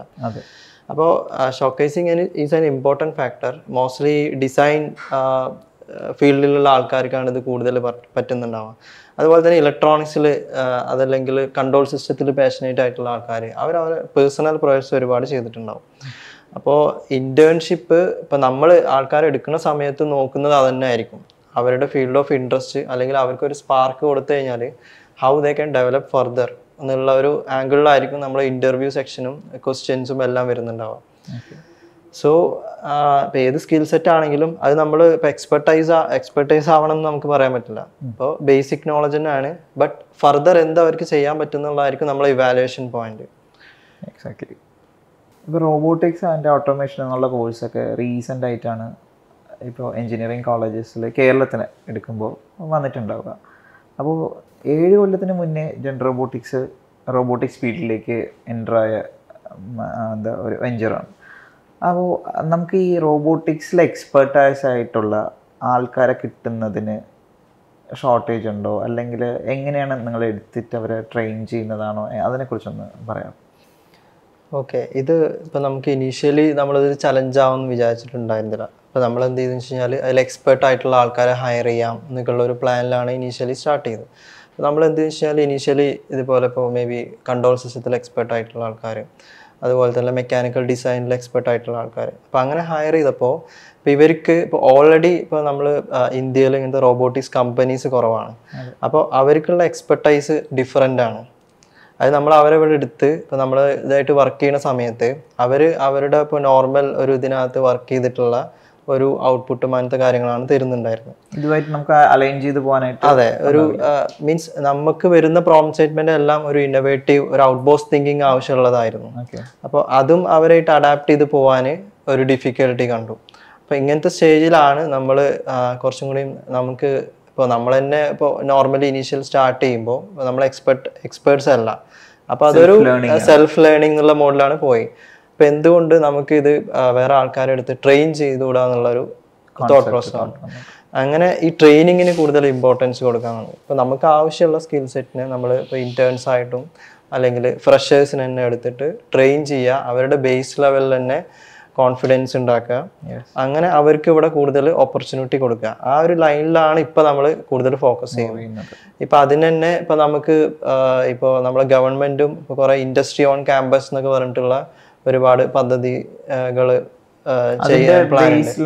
അപ്പോൾ showcasing is an important factor mostly design ഫീൽഡിലുള്ള ആൾക്കാർക്കാണ് ഇത് കൂടുതൽ പറ്റുന്നുണ്ടാവുക അതുപോലെ തന്നെ ഇലക്ട്രോണിക്സിൽ അതല്ലെങ്കിൽ കൺട്രോൾ സിസ്റ്റത്തിൽ പാഷനേറ്റ് ആയിട്ടുള്ള ആൾക്കാർ അവർ അവരെ പേഴ്സണൽ പ്രോജക്ട്സ് ഒരുപാട് ചെയ്തിട്ടുണ്ടാവും അപ്പോൾ ഇൻറ്റേൺഷിപ്പ് ഇപ്പോൾ നമ്മൾ ആൾക്കാർ എടുക്കുന്ന സമയത്ത് നോക്കുന്നത് അതന്നെ ആയിരിക്കും അവരുടെ ഫീൽഡ് ഓഫ് ഇൻട്രസ്റ്റ് അല്ലെങ്കിൽ അവർക്ക് ഒരു സ്പാർക്ക് കൊടുത്തു കഴിഞ്ഞാൽ how they can develop further എന്നുള്ള ഒരു ആംഗിളിലായിരിക്കും നമ്മൾ ഇൻ്റർവ്യൂ സെക്ഷനും ക്വസ്റ്റ്യൻസും എല്ലാം വരുന്നുണ്ടാവുക സോ ഇപ്പോൾ ഏത് സ്കിൽ സെറ്റ് ആണെങ്കിലും അത് നമ്മൾ ഇപ്പോൾ എക്സ്പെർട്ടൈസ് എക്സ്പെർട്ടൈസ് ആവണം എന്ന് നമുക്ക് പറയാൻ പറ്റില്ല ഇപ്പോൾ ബേസിക് നോളജ് തന്നെയാണ് ബട്ട് ഫർദർ എന്താ അവർക്ക് ചെയ്യാൻ പറ്റുന്നുള്ളതായിരിക്കും നമ്മളെ ഇവാലുവേഷൻ പോയിന്റ് എക്സാക്ട്ലി ഇപ്പോൾ റോബോട്ടിക്സ് ആൻഡ് ഓട്ടോമേഷൻ എന്നുള്ള കോഴ്സൊക്കെ റീസെൻ്റ് ആയിട്ടാണ് ഇപ്പോൾ എഞ്ചിനീയറിംഗ് കോളേജസിൽ കേരളത്തിന് എടുക്കുമ്പോൾ വന്നിട്ടുണ്ടാവുക അപ്പോൾ ഏഴ് കൊല്ലത്തിന് മുന്നേ ജെൻഡർ റോബോട്ടിക്സ് റോബോട്ടിക്സ് ഫീൽഡിലേക്ക് ആയ എന്താ ഒരു വെഞ്ചറാണ് അപ്പോൾ നമുക്ക് ഈ റോബോട്ടിക്സിൽ എക്സ്പേർട്ടൈസ് ആയിട്ടുള്ള ആൾക്കാരെ കിട്ടുന്നതിന് ഷോർട്ടേജ് ഉണ്ടോ അല്ലെങ്കിൽ എങ്ങനെയാണ് നിങ്ങൾ എടുത്തിട്ട് അവരെ ട്രെയിൻ ചെയ്യുന്നതാണോ അതിനെക്കുറിച്ചൊന്ന് പറയാം ഓക്കെ ഇത് ഇപ്പോൾ നമുക്ക് ഇനീഷ്യലി നമ്മളിതൊരു ചലഞ്ച് വിചാരിച്ചിട്ടുണ്ടായിരുന്നില്ല അപ്പോൾ നമ്മൾ എന്ത് ചെയ്തെന്ന് വെച്ച് കഴിഞ്ഞാൽ അതിൽ എക്സ്പേർട്ട് ആയിട്ടുള്ള ആൾക്കാരെ ഹയർ ചെയ്യാം എന്നൊക്കെയുള്ള ഒരു പ്ലാനിലാണ് ഇനീഷ്യലി സ്റ്റാർട്ട് ചെയ്തത് നമ്മൾ എന്ത് വെച്ച് കഴിഞ്ഞാൽ ഇനീഷ്യലി ഇതുപോലെ ഇപ്പോൾ മേ ബി കൺട്രോൾ സിസ്റ്റത്തിൽ എക്സ്പേർട്ട് ആയിട്ടുള്ള ആൾക്കാർ അതുപോലെ തന്നെ മെക്കാനിക്കൽ ഡിസൈനിൽ എക്സ്പെർട്ട് ആയിട്ടുള്ള ആൾക്കാർ അപ്പോൾ അങ്ങനെ ഹയർ ചെയ്തപ്പോൾ ഇപ്പോൾ ഇവർക്ക് ഇപ്പോൾ ഓൾറെഡി ഇപ്പോൾ നമ്മൾ ഇന്ത്യയിൽ ഇങ്ങനത്തെ റോബോട്ടിക്സ് കമ്പനീസ് കുറവാണ് അപ്പോൾ അവർക്കുള്ള എക്സ്പെർട്ടൈസ് ഡിഫറെൻ്റ് ആണ് അത് നമ്മൾ അവരെ ഇവിടെ എടുത്ത് ഇപ്പോൾ നമ്മൾ ഇതായിട്ട് വർക്ക് ചെയ്യുന്ന സമയത്ത് അവർ അവരുടെ ഇപ്പോൾ നോർമൽ ഒരു ഇതിനകത്ത് വർക്ക് ചെയ്തിട്ടുള്ള ഒരു ഔട്ട്പുട്ടും അങ്ങനത്തെ കാര്യങ്ങളാണ് തരുന്നുണ്ടായിരുന്നത് ഇതുമായിട്ട് നമുക്ക് അലൈൻ ചെയ്ത് പോകാനായിട്ട് അതെ ഒരു മീൻസ് നമുക്ക് വരുന്ന പ്രോബ്ലം സ്റ്റേറ്റ്മെന്റ് എല്ലാം ഒരു ഇന്നോവേറ്റീവ് ഒരു ഔട്ട്ബോസ് തിങ്കിങ് ആവശ്യമുള്ളതായിരുന്നു അപ്പോൾ അതും അവരായിട്ട് അഡാപ്റ്റ് ചെയ്ത് പോകാൻ ഒരു ഡിഫിക്കൽട്ടി കണ്ടു അപ്പോൾ ഇങ്ങനത്തെ സ്റ്റേജിലാണ് നമ്മൾ കുറച്ചും കൂടി നമുക്ക് ഇപ്പോൾ നമ്മൾ തന്നെ ഇപ്പോൾ നോർമലി ഇനീഷ്യൽ സ്റ്റാർട്ട് ചെയ്യുമ്പോൾ നമ്മൾ എക്സ്പെർട്ട് എക്സ്പേർട്സ് അല്ല അപ്പോൾ അതൊരു സെൽഫ് ലേണിംഗ് എന്നുള്ള മോഡലാണ് പോയി അപ്പൊ എന്തുകൊണ്ട് നമുക്ക് ഇത് വേറെ ആൾക്കാരെ എടുത്ത് ട്രെയിൻ ചെയ്തുകൂടാ എന്നുള്ളൊരു തോട്ട് ആണ് അങ്ങനെ ഈ ട്രെയിനിങ്ങിന് കൂടുതൽ ഇമ്പോർട്ടൻസ് കൊടുക്കാനാണ് ഇപ്പൊ നമുക്ക് ആവശ്യമുള്ള സ്കിൽ സെറ്റിനെ നമ്മൾ ഇപ്പോൾ ഇന്റേൺസ് ആയിട്ടും അല്ലെങ്കിൽ ഫ്രഷേഴ്സിന് തന്നെ എടുത്തിട്ട് ട്രെയിൻ ചെയ്യുക അവരുടെ ബേസ് ലെവലിൽ തന്നെ കോൺഫിഡൻസ് ഉണ്ടാക്കുക അങ്ങനെ അവർക്ക് ഇവിടെ കൂടുതൽ ഓപ്പർച്യൂണിറ്റി കൊടുക്കുക ആ ഒരു ലൈനിലാണ് ഇപ്പൊ നമ്മൾ കൂടുതൽ ഫോക്കസ് ചെയ്യുന്നത് ഇപ്പൊ അതിന് തന്നെ ഇപ്പൊ നമുക്ക് ഇപ്പോൾ നമ്മളെ ഗവൺമെന്റും ഇപ്പൊ കുറെ ഇൻഡസ്ട്രി ഓൺ ക്യാമ്പസ് എന്നൊക്കെ പറഞ്ഞിട്ടുള്ള ഒരുപാട് പദ്ധതികൾ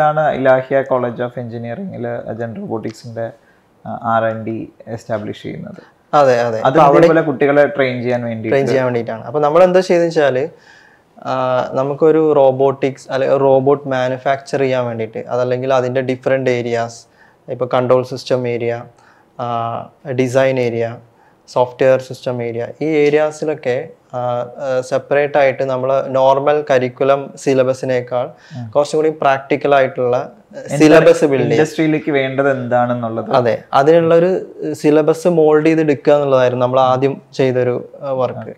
ാണ് ഇലാഹിയ കോളേജ് ഓഫ് എഞ്ചിനീയറിംഗിൽ ജനറൽ റോബോട്ടിക്സിന്റെ ആർ എൻ ഡി എസ്റ്റാബ്ലിഷ് ചെയ്യുന്നത് അതെ അതെ അതേപോലെ കുട്ടികളെ ട്രെയിൻ ചെയ്യാൻ വേണ്ടി ട്രെയിൻ ചെയ്യാൻ വേണ്ടിയിട്ടാണ് അപ്പോൾ നമ്മൾ എന്താ ചെയ്തെന്ന് വെച്ചാൽ നമുക്കൊരു റോബോട്ടിക്സ് അല്ലെങ്കിൽ റോബോട്ട് മാനുഫാക്ചർ ചെയ്യാൻ വേണ്ടിയിട്ട് അതല്ലെങ്കിൽ അതിൻ്റെ ഡിഫറെൻ്റ് ഏരിയാസ് ഇപ്പോൾ control system area design area software system area ഈ ഏരിയാസിലൊക്കെ സെപ്പറേറ്റ് ആയിട്ട് നമ്മൾ നോർമൽ കരിക്കുലം സിലബസിനേക്കാൾ കുറച്ചും കൂടി പ്രാക്ടിക്കൽ ആയിട്ടുള്ള സിലബസ് ബിൽഡ് ഇൻഡസ്ട്രിയിലേക്ക് വേണ്ടത് എന്താണെന്നുള്ളത് അതെ അതിനുള്ള ഒരു സിലബസ് മോൾഡ് എടുക്കുക എന്നുള്ളതായിരുന്നു നമ്മൾ ആദ്യം ചെയ്തൊരു വർക്ക്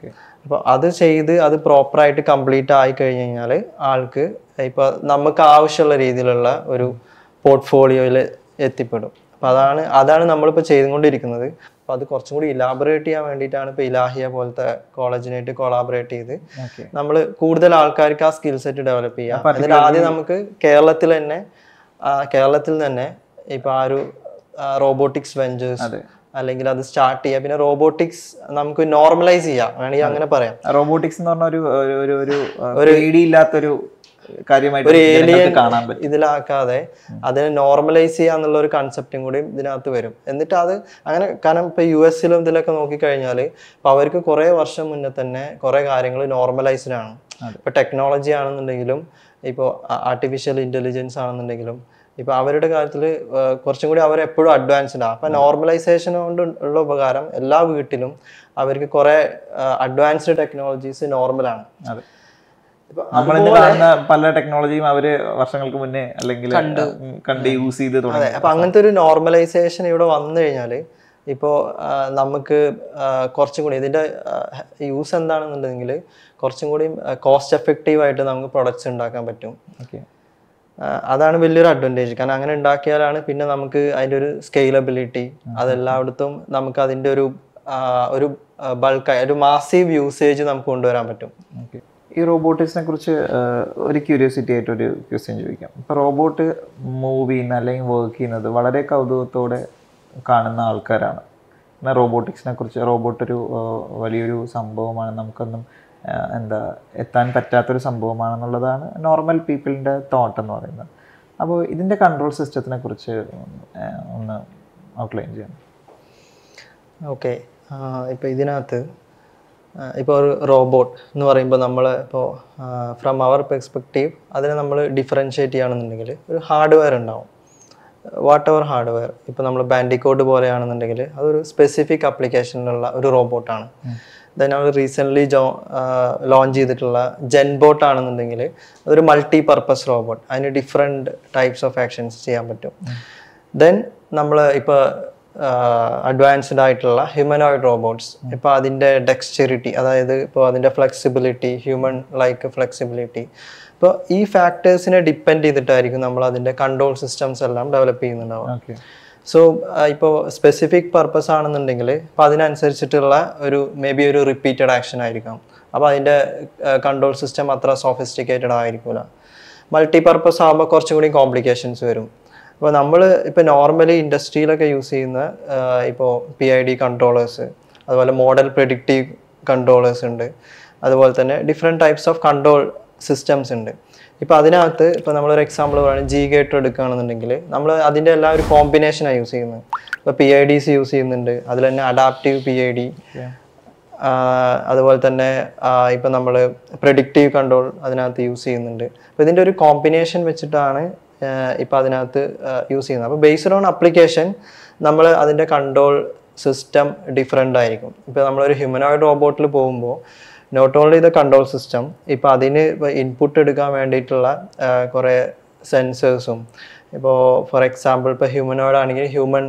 അപ്പോൾ അത് ചെയ്ത് അത് പ്രോപ്പറായിട്ട് കംപ്ലീറ്റ് ആയി കഴിഞ്ഞ് കഴിഞ്ഞാൽ ആൾക്ക് ഇപ്പോൾ നമുക്ക് ആവശ്യമുള്ള രീതിയിലുള്ള ഒരു പോർട്ട്ഫോളിയോയിൽ എത്തിപ്പെടും അപ്പോൾ അതാണ് അതാണ് നമ്മളിപ്പോൾ ചെയ്തുകൊണ്ടിരിക്കുന്നത് അപ്പൊ അത് കുറച്ചും കൂടി ഇലാബറേറ്റ് ചെയ്യാൻ വേണ്ടിയിട്ടാണ് ഇപ്പൊ ഇലാഹിയ പോലത്തെ കോളേജിനായിട്ട് കൊളാബറേറ്റ് ചെയ്ത് നമ്മൾ കൂടുതൽ ആൾക്കാർക്ക് ആ സ്കിൽ സെറ്റ് ഡെവലപ്പ് ചെയ്യാം അതിൽ ആദ്യം നമുക്ക് കേരളത്തിൽ തന്നെ കേരളത്തിൽ തന്നെ ഇപ്പൊ ആ ഒരു റോബോട്ടിക്സ് വെഞ്ചേഴ്സ് അല്ലെങ്കിൽ അത് സ്റ്റാർട്ട് ചെയ്യാം പിന്നെ റോബോട്ടിക്സ് നമുക്ക് നോർമലൈസ് ചെയ്യാം വേണമെങ്കിൽ അങ്ങനെ പറയാം റോബോട്ടിക്സ് എന്ന് പറഞ്ഞ ഒരു ഒരു ഒരു ഇല്ലാത്തൊരു കാര്യമായിട്ട് ഇതിലാക്കാതെ അതിനെ നോർമലൈസ് ചെയ്യാന്നുള്ള ഒരു കൺസെപ്റ്റും കൂടി ഇതിനകത്ത് വരും എന്നിട്ട് അത് അങ്ങനെ കാരണം ഇപ്പൊ യു എസിലും ഇതിലൊക്കെ നോക്കിക്കഴിഞ്ഞാൽ ഇപ്പൊ അവർക്ക് കുറെ വർഷം മുന്നേ തന്നെ കുറെ കാര്യങ്ങൾ നോർമലൈസ്ഡ് ആണ് ഇപ്പൊ ടെക്നോളജി ആണെന്നുണ്ടെങ്കിലും ഇപ്പോൾ ആർട്ടിഫിഷ്യൽ ഇന്റലിജൻസ് ആണെന്നുണ്ടെങ്കിലും ഇപ്പൊ അവരുടെ കാര്യത്തിൽ കുറച്ചും കൂടി അവർ എപ്പോഴും അഡ്വാൻസ്ഡ് ആണ് അപ്പൊ നോർമലൈസേഷൻ കൊണ്ട് ഉള്ള ഉപകാരം എല്ലാ വീട്ടിലും അവർക്ക് കുറെ അഡ്വാൻസ്ഡ് ടെക്നോളജീസ് നോർമലാണ് കാണുന്ന പല ടെക്നോളജിയും അവര് വർഷങ്ങൾക്ക് മുന്നേ അല്ലെങ്കിൽ കണ്ട് യൂസ് ചെയ്ത് തുടങ്ങി അപ്പൊ അങ്ങനത്തെ ഒരു നോർമലൈസേഷൻ ഇവിടെ വന്നു കഴിഞ്ഞാല് ഇപ്പോൾ നമുക്ക് കുറച്ചും കൂടി ഇതിൻ്റെ യൂസ് എന്താണെന്നുണ്ടെങ്കിൽ കുറച്ചും കൂടി കോസ്റ്റ് എഫക്റ്റീവ് ആയിട്ട് നമുക്ക് പ്രൊഡക്ട്സ് ഉണ്ടാക്കാൻ പറ്റും അതാണ് വലിയൊരു അഡ്വാൻറ്റേജ് കാരണം അങ്ങനെ ഉണ്ടാക്കിയാലാണ് പിന്നെ നമുക്ക് അതിൻ്റെ ഒരു സ്കെയിലബിലിറ്റി അതെല്ലായിടത്തും നമുക്ക് അതിൻ്റെ ഒരു ഒരു ബൾക്ക് ഒരു മാസീവ് യൂസേജ് നമുക്ക് കൊണ്ടുവരാൻ പറ്റും ഈ റോബോട്ടിക്സിനെ കുറിച്ച് ഒരു ക്യൂരിയോസിറ്റി ആയിട്ട് ഒരു ക്വസ്റ്റ്യൻ ചോദിക്കാം ഇപ്പോൾ റോബോട്ട് മൂവ് ചെയ്യുന്ന അല്ലെങ്കിൽ വർക്ക് ചെയ്യുന്നത് വളരെ കൗതുകത്തോടെ കാണുന്ന ആൾക്കാരാണ് എന്നാൽ റോബോട്ടിക്സിനെ കുറിച്ച് റോബോട്ട് ഒരു വലിയൊരു സംഭവമാണ് നമുക്കൊന്നും എന്താ എത്താൻ പറ്റാത്തൊരു സംഭവമാണെന്നുള്ളതാണ് നോർമൽ പീപ്പിളിൻ്റെ തോട്ട് എന്ന് പറയുന്നത് അപ്പോൾ ഇതിൻ്റെ കൺട്രോൾ സിസ്റ്റത്തിനെ കുറിച്ച് ഒന്ന് ഔട്ട്ലൈൻ ചെയ്യണം ഓക്കെ ഇപ്പോൾ ഇതിനകത്ത് ഇപ്പോൾ ഒരു റോബോട്ട് എന്ന് പറയുമ്പോൾ നമ്മൾ ഇപ്പോൾ ഫ്രം അവർ പെർസ്പെക്റ്റീവ് അതിനെ നമ്മൾ ഡിഫറൻഷ്യേറ്റ് ചെയ്യുകയാണെന്നുണ്ടെങ്കിൽ ഒരു ഹാർഡ്വെയർ ഉണ്ടാവും വാട്ട് എവർ ഹാർഡ്വെയർ ഇപ്പോൾ നമ്മൾ ബാൻഡിക്കോട്ട് പോലെയാണെന്നുണ്ടെങ്കിൽ അതൊരു സ്പെസിഫിക് അപ്ലിക്കേഷനിലുള്ള ഒരു റോബോട്ടാണ് ദെൻ അവർ റീസെൻ്റ്ലി ജോ ലോഞ്ച് ചെയ്തിട്ടുള്ള ജെൻബോട്ട് ആണെന്നുണ്ടെങ്കിൽ അതൊരു മൾട്ടി പർപ്പസ് റോബോട്ട് അതിന് ഡിഫറെൻറ്റ് ടൈപ്സ് ഓഫ് ആക്ഷൻസ് ചെയ്യാൻ പറ്റും ദെൻ നമ്മൾ ഇപ്പോൾ അഡ്വാൻസ്ഡ് ആയിട്ടുള്ള ഹ്യൂമനോയിഡ് റോബോട്ട്സ് ഇപ്പോൾ അതിൻ്റെ ഡെക്സ്ചറിറ്റി അതായത് ഇപ്പോൾ അതിൻ്റെ ഫ്ലെക്സിബിലിറ്റി ഹ്യൂമൻ ലൈക്ക് ഫ്ലെക്സിബിലിറ്റി ഇപ്പോൾ ഈ ഫാക്ടേഴ്സിനെ ഡിപ്പെൻഡ് ചെയ്തിട്ടായിരിക്കും നമ്മൾ അതിൻ്റെ കൺട്രോൾ സിസ്റ്റംസ് എല്ലാം ഡെവലപ്പ് ചെയ്യുന്നുണ്ടാവുക സോ ഇപ്പോൾ സ്പെസിഫിക് പർപ്പസ് ആണെന്നുണ്ടെങ്കിൽ അപ്പോൾ അതിനനുസരിച്ചിട്ടുള്ള ഒരു മേ ബി ഒരു റിപ്പീറ്റഡ് ആക്ഷൻ ആയിരിക്കാം അപ്പോൾ അതിൻ്റെ കൺട്രോൾ സിസ്റ്റം അത്ര സോഫിസ്റ്റിക്കേറ്റഡ് ആയിരിക്കില്ല മൾട്ടി പർപ്പസ് ആകുമ്പോൾ കുറച്ചും കൂടി കോംപ്ലിക്കേഷൻസ് വരും അപ്പോൾ നമ്മൾ ഇപ്പോൾ നോർമലി ഇൻഡസ്ട്രിയിലൊക്കെ യൂസ് ചെയ്യുന്ന ഇപ്പോൾ പി ഐ ഡി കൺട്രോളേഴ്സ് അതുപോലെ മോഡൽ പ്രിഡിക്റ്റീവ് കൺട്രോളേഴ്സ് ഉണ്ട് അതുപോലെ തന്നെ different types of control systems ഉണ്ട് ഇപ്പോൾ അതിനകത്ത് ഇപ്പോൾ നമ്മളൊരു എക്സാമ്പിൾ പറയുകയാണ് ജി ഗേറ്റ് എടുക്കുകയാണെന്നുണ്ടെങ്കിൽ നമ്മൾ അതിൻ്റെ എല്ലാം ഒരു കോമ്പിനേഷനാണ് യൂസ് ചെയ്യുന്നത് ഇപ്പോൾ പി ഐ ഡിസ് യൂസ് ചെയ്യുന്നുണ്ട് അതിൽ തന്നെ അഡാപ്റ്റീവ് പി ഐ ഡി അതുപോലെ തന്നെ ഇപ്പം നമ്മൾ പ്രഡിക്റ്റീവ് കൺട്രോൾ അതിനകത്ത് യൂസ് ചെയ്യുന്നുണ്ട് അപ്പോൾ ഇതിൻ്റെ ഒരു കോമ്പിനേഷൻ വെച്ചിട്ടാണ് ഇപ്പോൾ അതിനകത്ത് യൂസ് ചെയ്യുന്നത് അപ്പോൾ ബേസ്ഡ് ഓൺ അപ്ലിക്കേഷൻ നമ്മൾ അതിൻ്റെ കൺട്രോൾ സിസ്റ്റം ഡിഫറെൻ്റ് ആയിരിക്കും ഇപ്പോൾ നമ്മളൊരു ഹ്യൂമനോയിഡ് റോബോട്ടിൽ പോകുമ്പോൾ not only the control system ഇപ്പോൾ അതിന് ഇൻപുട്ട് എടുക്കാൻ വേണ്ടിയിട്ടുള്ള കുറേ സെൻസേഴ്സും ഇപ്പോൾ ഫോർ എക്സാമ്പിൾ ഇപ്പോൾ ഹ്യൂമനോയിഡ് ആണെങ്കിൽ ഹ്യൂമൻ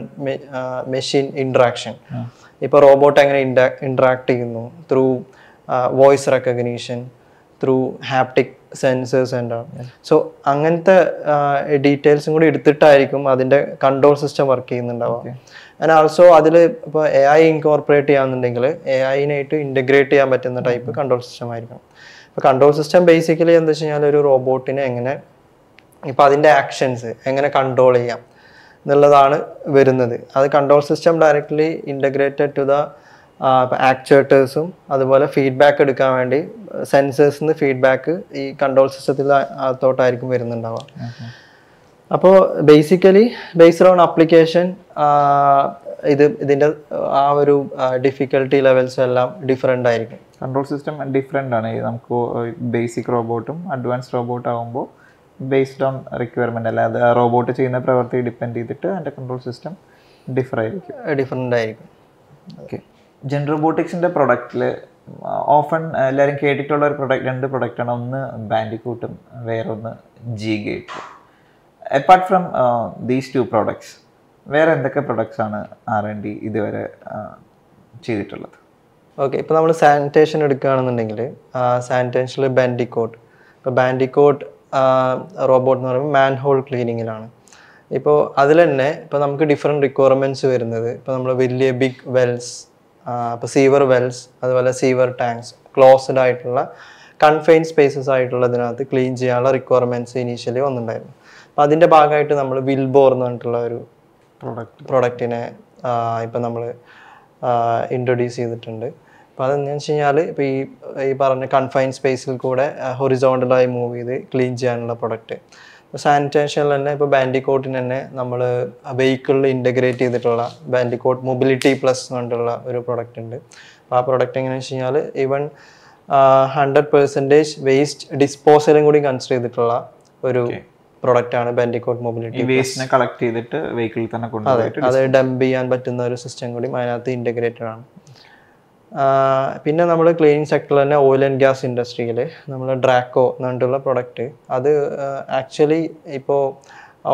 മെഷീൻ ഇൻട്രാക്ഷൻ ഇപ്പോൾ റോബോട്ട് എങ്ങനെ ഇൻട്രാക്ട് ചെയ്യുന്നു through voice recognition through haptic sensors and so അങ്ങനത്തെ ഡീറ്റെയിൽസും കൂടി എടുത്തിട്ടായിരിക്കും അതിൻ്റെ കൺട്രോൾ സിസ്റ്റം വർക്ക് ചെയ്യുന്നുണ്ടാവുക ആൻഡ് ആൾസോ അതിൽ ഇപ്പോൾ എ ഐ ഇൻകോർപ്പറേറ്റ് ചെയ്യാന്നുണ്ടെങ്കിൽ എ ഐനായിട്ട് ഇൻറ്റഗ്രേറ്റ് ചെയ്യാൻ പറ്റുന്ന ടൈപ്പ് കൺട്രോൾ സിസ്റ്റം ആയിരിക്കണം അപ്പോൾ കൺട്രോൾ സിസ്റ്റം ബേസിക്കലി എന്താ വെച്ച് കഴിഞ്ഞാൽ ഒരു റോബോട്ടിനെ എങ്ങനെ ഇപ്പം അതിൻ്റെ ആക്ഷൻസ് എങ്ങനെ കൺട്രോൾ ചെയ്യാം എന്നുള്ളതാണ് വരുന്നത് അത് control system directly integrated to the ആക്ച്വേറ്റേഴ്സും അതുപോലെ ഫീഡ്ബാക്ക് എടുക്കാൻ വേണ്ടി സെൻസേഴ്സിൽ നിന്ന് ഫീഡ്ബാക്ക് ഈ കൺട്രോൾ സിസ്റ്റത്തിൽ അകത്തോട്ടായിരിക്കും വരുന്നുണ്ടാവുക അപ്പോൾ ബേസിക്കലി ബേസ്ഡ് ഓൺ അപ്ലിക്കേഷൻ ഇത് ഇതിൻ്റെ ആ ഒരു ഡിഫിക്കൽട്ടി ലെവൽസ് എല്ലാം ഡിഫറെൻ്റ് ആയിരിക്കും കൺട്രോൾ സിസ്റ്റം ഡിഫറെൻ്റ് ആണ് നമുക്ക് ബേസിക് റോബോട്ടും അഡ്വാൻസ് റോബോട്ട് ആകുമ്പോൾ ബേസ്ഡ് ഓൺ റിക്വയർമെൻ്റ് അല്ല അത് റോബോട്ട് ചെയ്യുന്ന പ്രവൃത്തി ഡിപ്പെൻഡ് ചെയ്തിട്ട് അതിൻ്റെ കൺട്രോൾ സിസ്റ്റം ഡിഫർ ആയിരിക്കും ഡിഫറെൻ്റ് ആയിരിക്കും ഓക്കെ ജെൻഡർ റോബോട്ടിക്സിൻ്റെ പ്രൊഡക്റ്റിൽ ഓഫൺ എല്ലാവരും കേട്ടിട്ടുള്ള ഒരു പ്രൊഡക്റ്റ് രണ്ട് പ്രൊഡക്റ്റാണ് ഒന്ന് ബാൻഡിക്കൂട്ടും വേറൊന്ന് G Gaiter apart from these two products വേറെ എന്തൊക്കെ പ്രൊഡക്ട്സ് ആണ് ആർ എൻ ഡി ഇതുവരെ ചെയ്തിട്ടുള്ളത് ഓക്കെ ഇപ്പോൾ നമ്മൾ സാനിറ്റേഷൻ എടുക്കുകയാണെന്നുണ്ടെങ്കിൽ സാനിറ്റേഷനിൽ ബാൻഡിക്കോട്ട് ഇപ്പോൾ ബാൻഡിക്കോട്ട് റോബോട്ട് എന്ന് പറയുമ്പോൾ മാൻ ഹോൾ ക്ലീനിങ്ങിലാണ് ഇപ്പോൾ അതിൽ തന്നെ ഇപ്പോൾ നമുക്ക് ഡിഫറെൻറ്റ് റിക്വയർമെൻറ്റ്സ് വരുന്നത് ഇപ്പോൾ നമ്മൾ വലിയ ബിഗ് വെൽസ് അപ്പോൾ സീവർ വെൽസ് അതുപോലെ സീവർ ടാങ്ക്സ് ക്ലോസ്ഡ് ആയിട്ടുള്ള കൺഫൈൻ സ്പേസസ് ആയിട്ടുള്ളതിനകത്ത് ക്ലീൻ ചെയ്യാനുള്ള റിക്വയർമെൻറ്റ്സ് ഇനീഷ്യലി വന്നിട്ടുണ്ടായിരുന്നു അപ്പം അതിൻ്റെ ഭാഗമായിട്ട് നമ്മൾ വിൽബോർ എന്ന് പറഞ്ഞിട്ടുള്ള ഒരു പ്രൊഡക്റ്റ് പ്രൊഡക്റ്റിനെ ഇപ്പം നമ്മൾ ഇൻട്രൊഡ്യൂസ് ചെയ്തിട്ടുണ്ട് അപ്പോൾ അതെന്ന് വെച്ച് കഴിഞ്ഞാൽ ഇപ്പോൾ ഈ ഈ പറഞ്ഞ കൺഫൈൻ സ്പേസിൽ കൂടെ ഹൊറിസോണ്ടലായി മൂവ് ചെയ്ത് ക്ലീൻ ചെയ്യാനുള്ള പ്രൊഡക്റ്റ് സാനിറ്റൈസേഷനിൽ തന്നെ ഇപ്പോൾ ബാൻഡിക്കോട്ടിന് തന്നെ നമ്മൾ വെഹിക്കിളിൽ ഇൻ്റഗ്രേറ്റ് ചെയ്തിട്ടുള്ള ബാൻഡിക്കോട്ട് മൊബിലിറ്റി പ്ലസ് എന്ന് പറഞ്ഞിട്ടുള്ള ഒരു പ്രൊഡക്റ്റ് ഉണ്ട് അപ്പോൾ ആ പ്രൊഡക്റ്റ് എങ്ങനെയാണെന്ന് വെച്ച് കഴിഞ്ഞാൽ ഹൺഡ്രഡ് പെർസെൻറ്റേജ് വേസ്റ്റ് ഡിസ്പോസലും കൂടി കൺസിഡർ ചെയ്തിട്ടുള്ള ഒരു പ്രൊഡക്റ്റ് ആണ് ബാൻഡിക്കോട്ട് മൊബിലിറ്റി വേസ്റ്റിനെ കളക്ട് ചെയ്തിട്ട് വെഹിക്കിളിൽ തന്നെ കൊണ്ടുപോയിട്ട് അത് ഡംപ് ചെയ്യാൻ പറ്റുന്ന ഒരു സിസ്റ്റം കൂടി അതിനകത്ത് ഇൻ്റഗ്രേറ്റഡ് ആണ് പിന്നെ നമ്മൾ ക്ലീനിങ് സെക്ടറിൽ തന്നെ ഓയിൽ ആൻഡ് ഗ്യാസ് ഇൻഡസ്ട്രിയിൽ നമ്മൾ ഡ്രാക്കോ എന്ന് പറഞ്ഞിട്ടുള്ള പ്രൊഡക്റ്റ് അത് ആക്ച്വലി ഇപ്പോൾ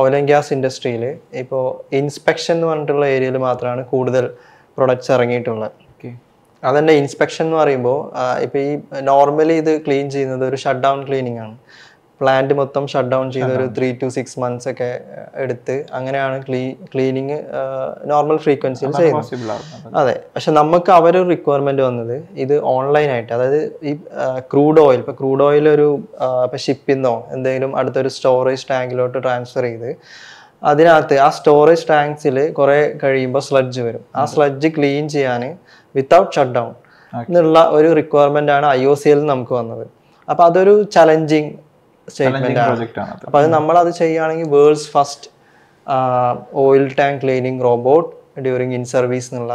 ഓയിൽ ആൻഡ് ഗ്യാസ് ഇൻഡസ്ട്രിയിൽ ഇപ്പോൾ ഇൻസ്പെക്ഷൻ എന്ന് പറഞ്ഞിട്ടുള്ള ഏരിയയിൽ മാത്രമാണ് കൂടുതൽ പ്രൊഡക്ട്സ് ഇറങ്ങിയിട്ടുള്ളത് അതന്നെ ഇൻസ്പെക്ഷൻ എന്ന് പറയുമ്പോൾ ഇപ്പോൾ ഈ നോർമലി ഇത് ക്ലീൻ ചെയ്യുന്നത് ഒരു ഷട്ട് ഡൗൺ ക്ലീനിങ് ആണ് പ്ലാന്റ് മൊത്തം ഷട്ട് ഡൗൺ ചെയ്ത് ഒരു ത്രീ ടു സിക്സ് മന്ത്സ് ഒക്കെ എടുത്ത് അങ്ങനെയാണ് ക്ലീ ക്ലീനിങ് നോർമൽ ഫ്രീക്വൻസിയിൽ ചെയ്യുന്നത് അതെ പക്ഷെ നമുക്ക് അവരൊരു റിക്വയർമെന്റ് വന്നത് ഇത് ഓൺലൈൻ ആയിട്ട് അതായത് ഈ ക്രൂഡ് ഓയിൽ ഇപ്പൊ ക്രൂഡ് ഓയിൽ ഒരു ഇപ്പൊ ഷിപ്പിന്നോ എന്തെങ്കിലും അടുത്തൊരു സ്റ്റോറേജ് ടാങ്കിലോട്ട് ട്രാൻസ്ഫർ ചെയ്ത് അതിനകത്ത് ആ സ്റ്റോറേജ് ടാങ്ക്സിൽ കുറേ കഴിയുമ്പോൾ സ്ലഡ്ജ് വരും ആ സ്ലഡ്ജ് ക്ലീൻ ചെയ്യാൻ വിത്തൗട്ട് ഷട്ട് ഡൗൺ എന്നുള്ള ഒരു റിക്വയർമെന്റ് ആണ് ഐ ഒ സി എൽ നമുക്ക് വന്നത് അപ്പോൾ അതൊരു ചലഞ്ചിങ് സ്റ്റേറ്റ്മെന്റ് ആണ് അപ്പൊ അത് നമ്മൾ അത് ചെയ്യുകയാണെങ്കിൽ world's first oil tank cleaning robot during in service എന്നുള്ള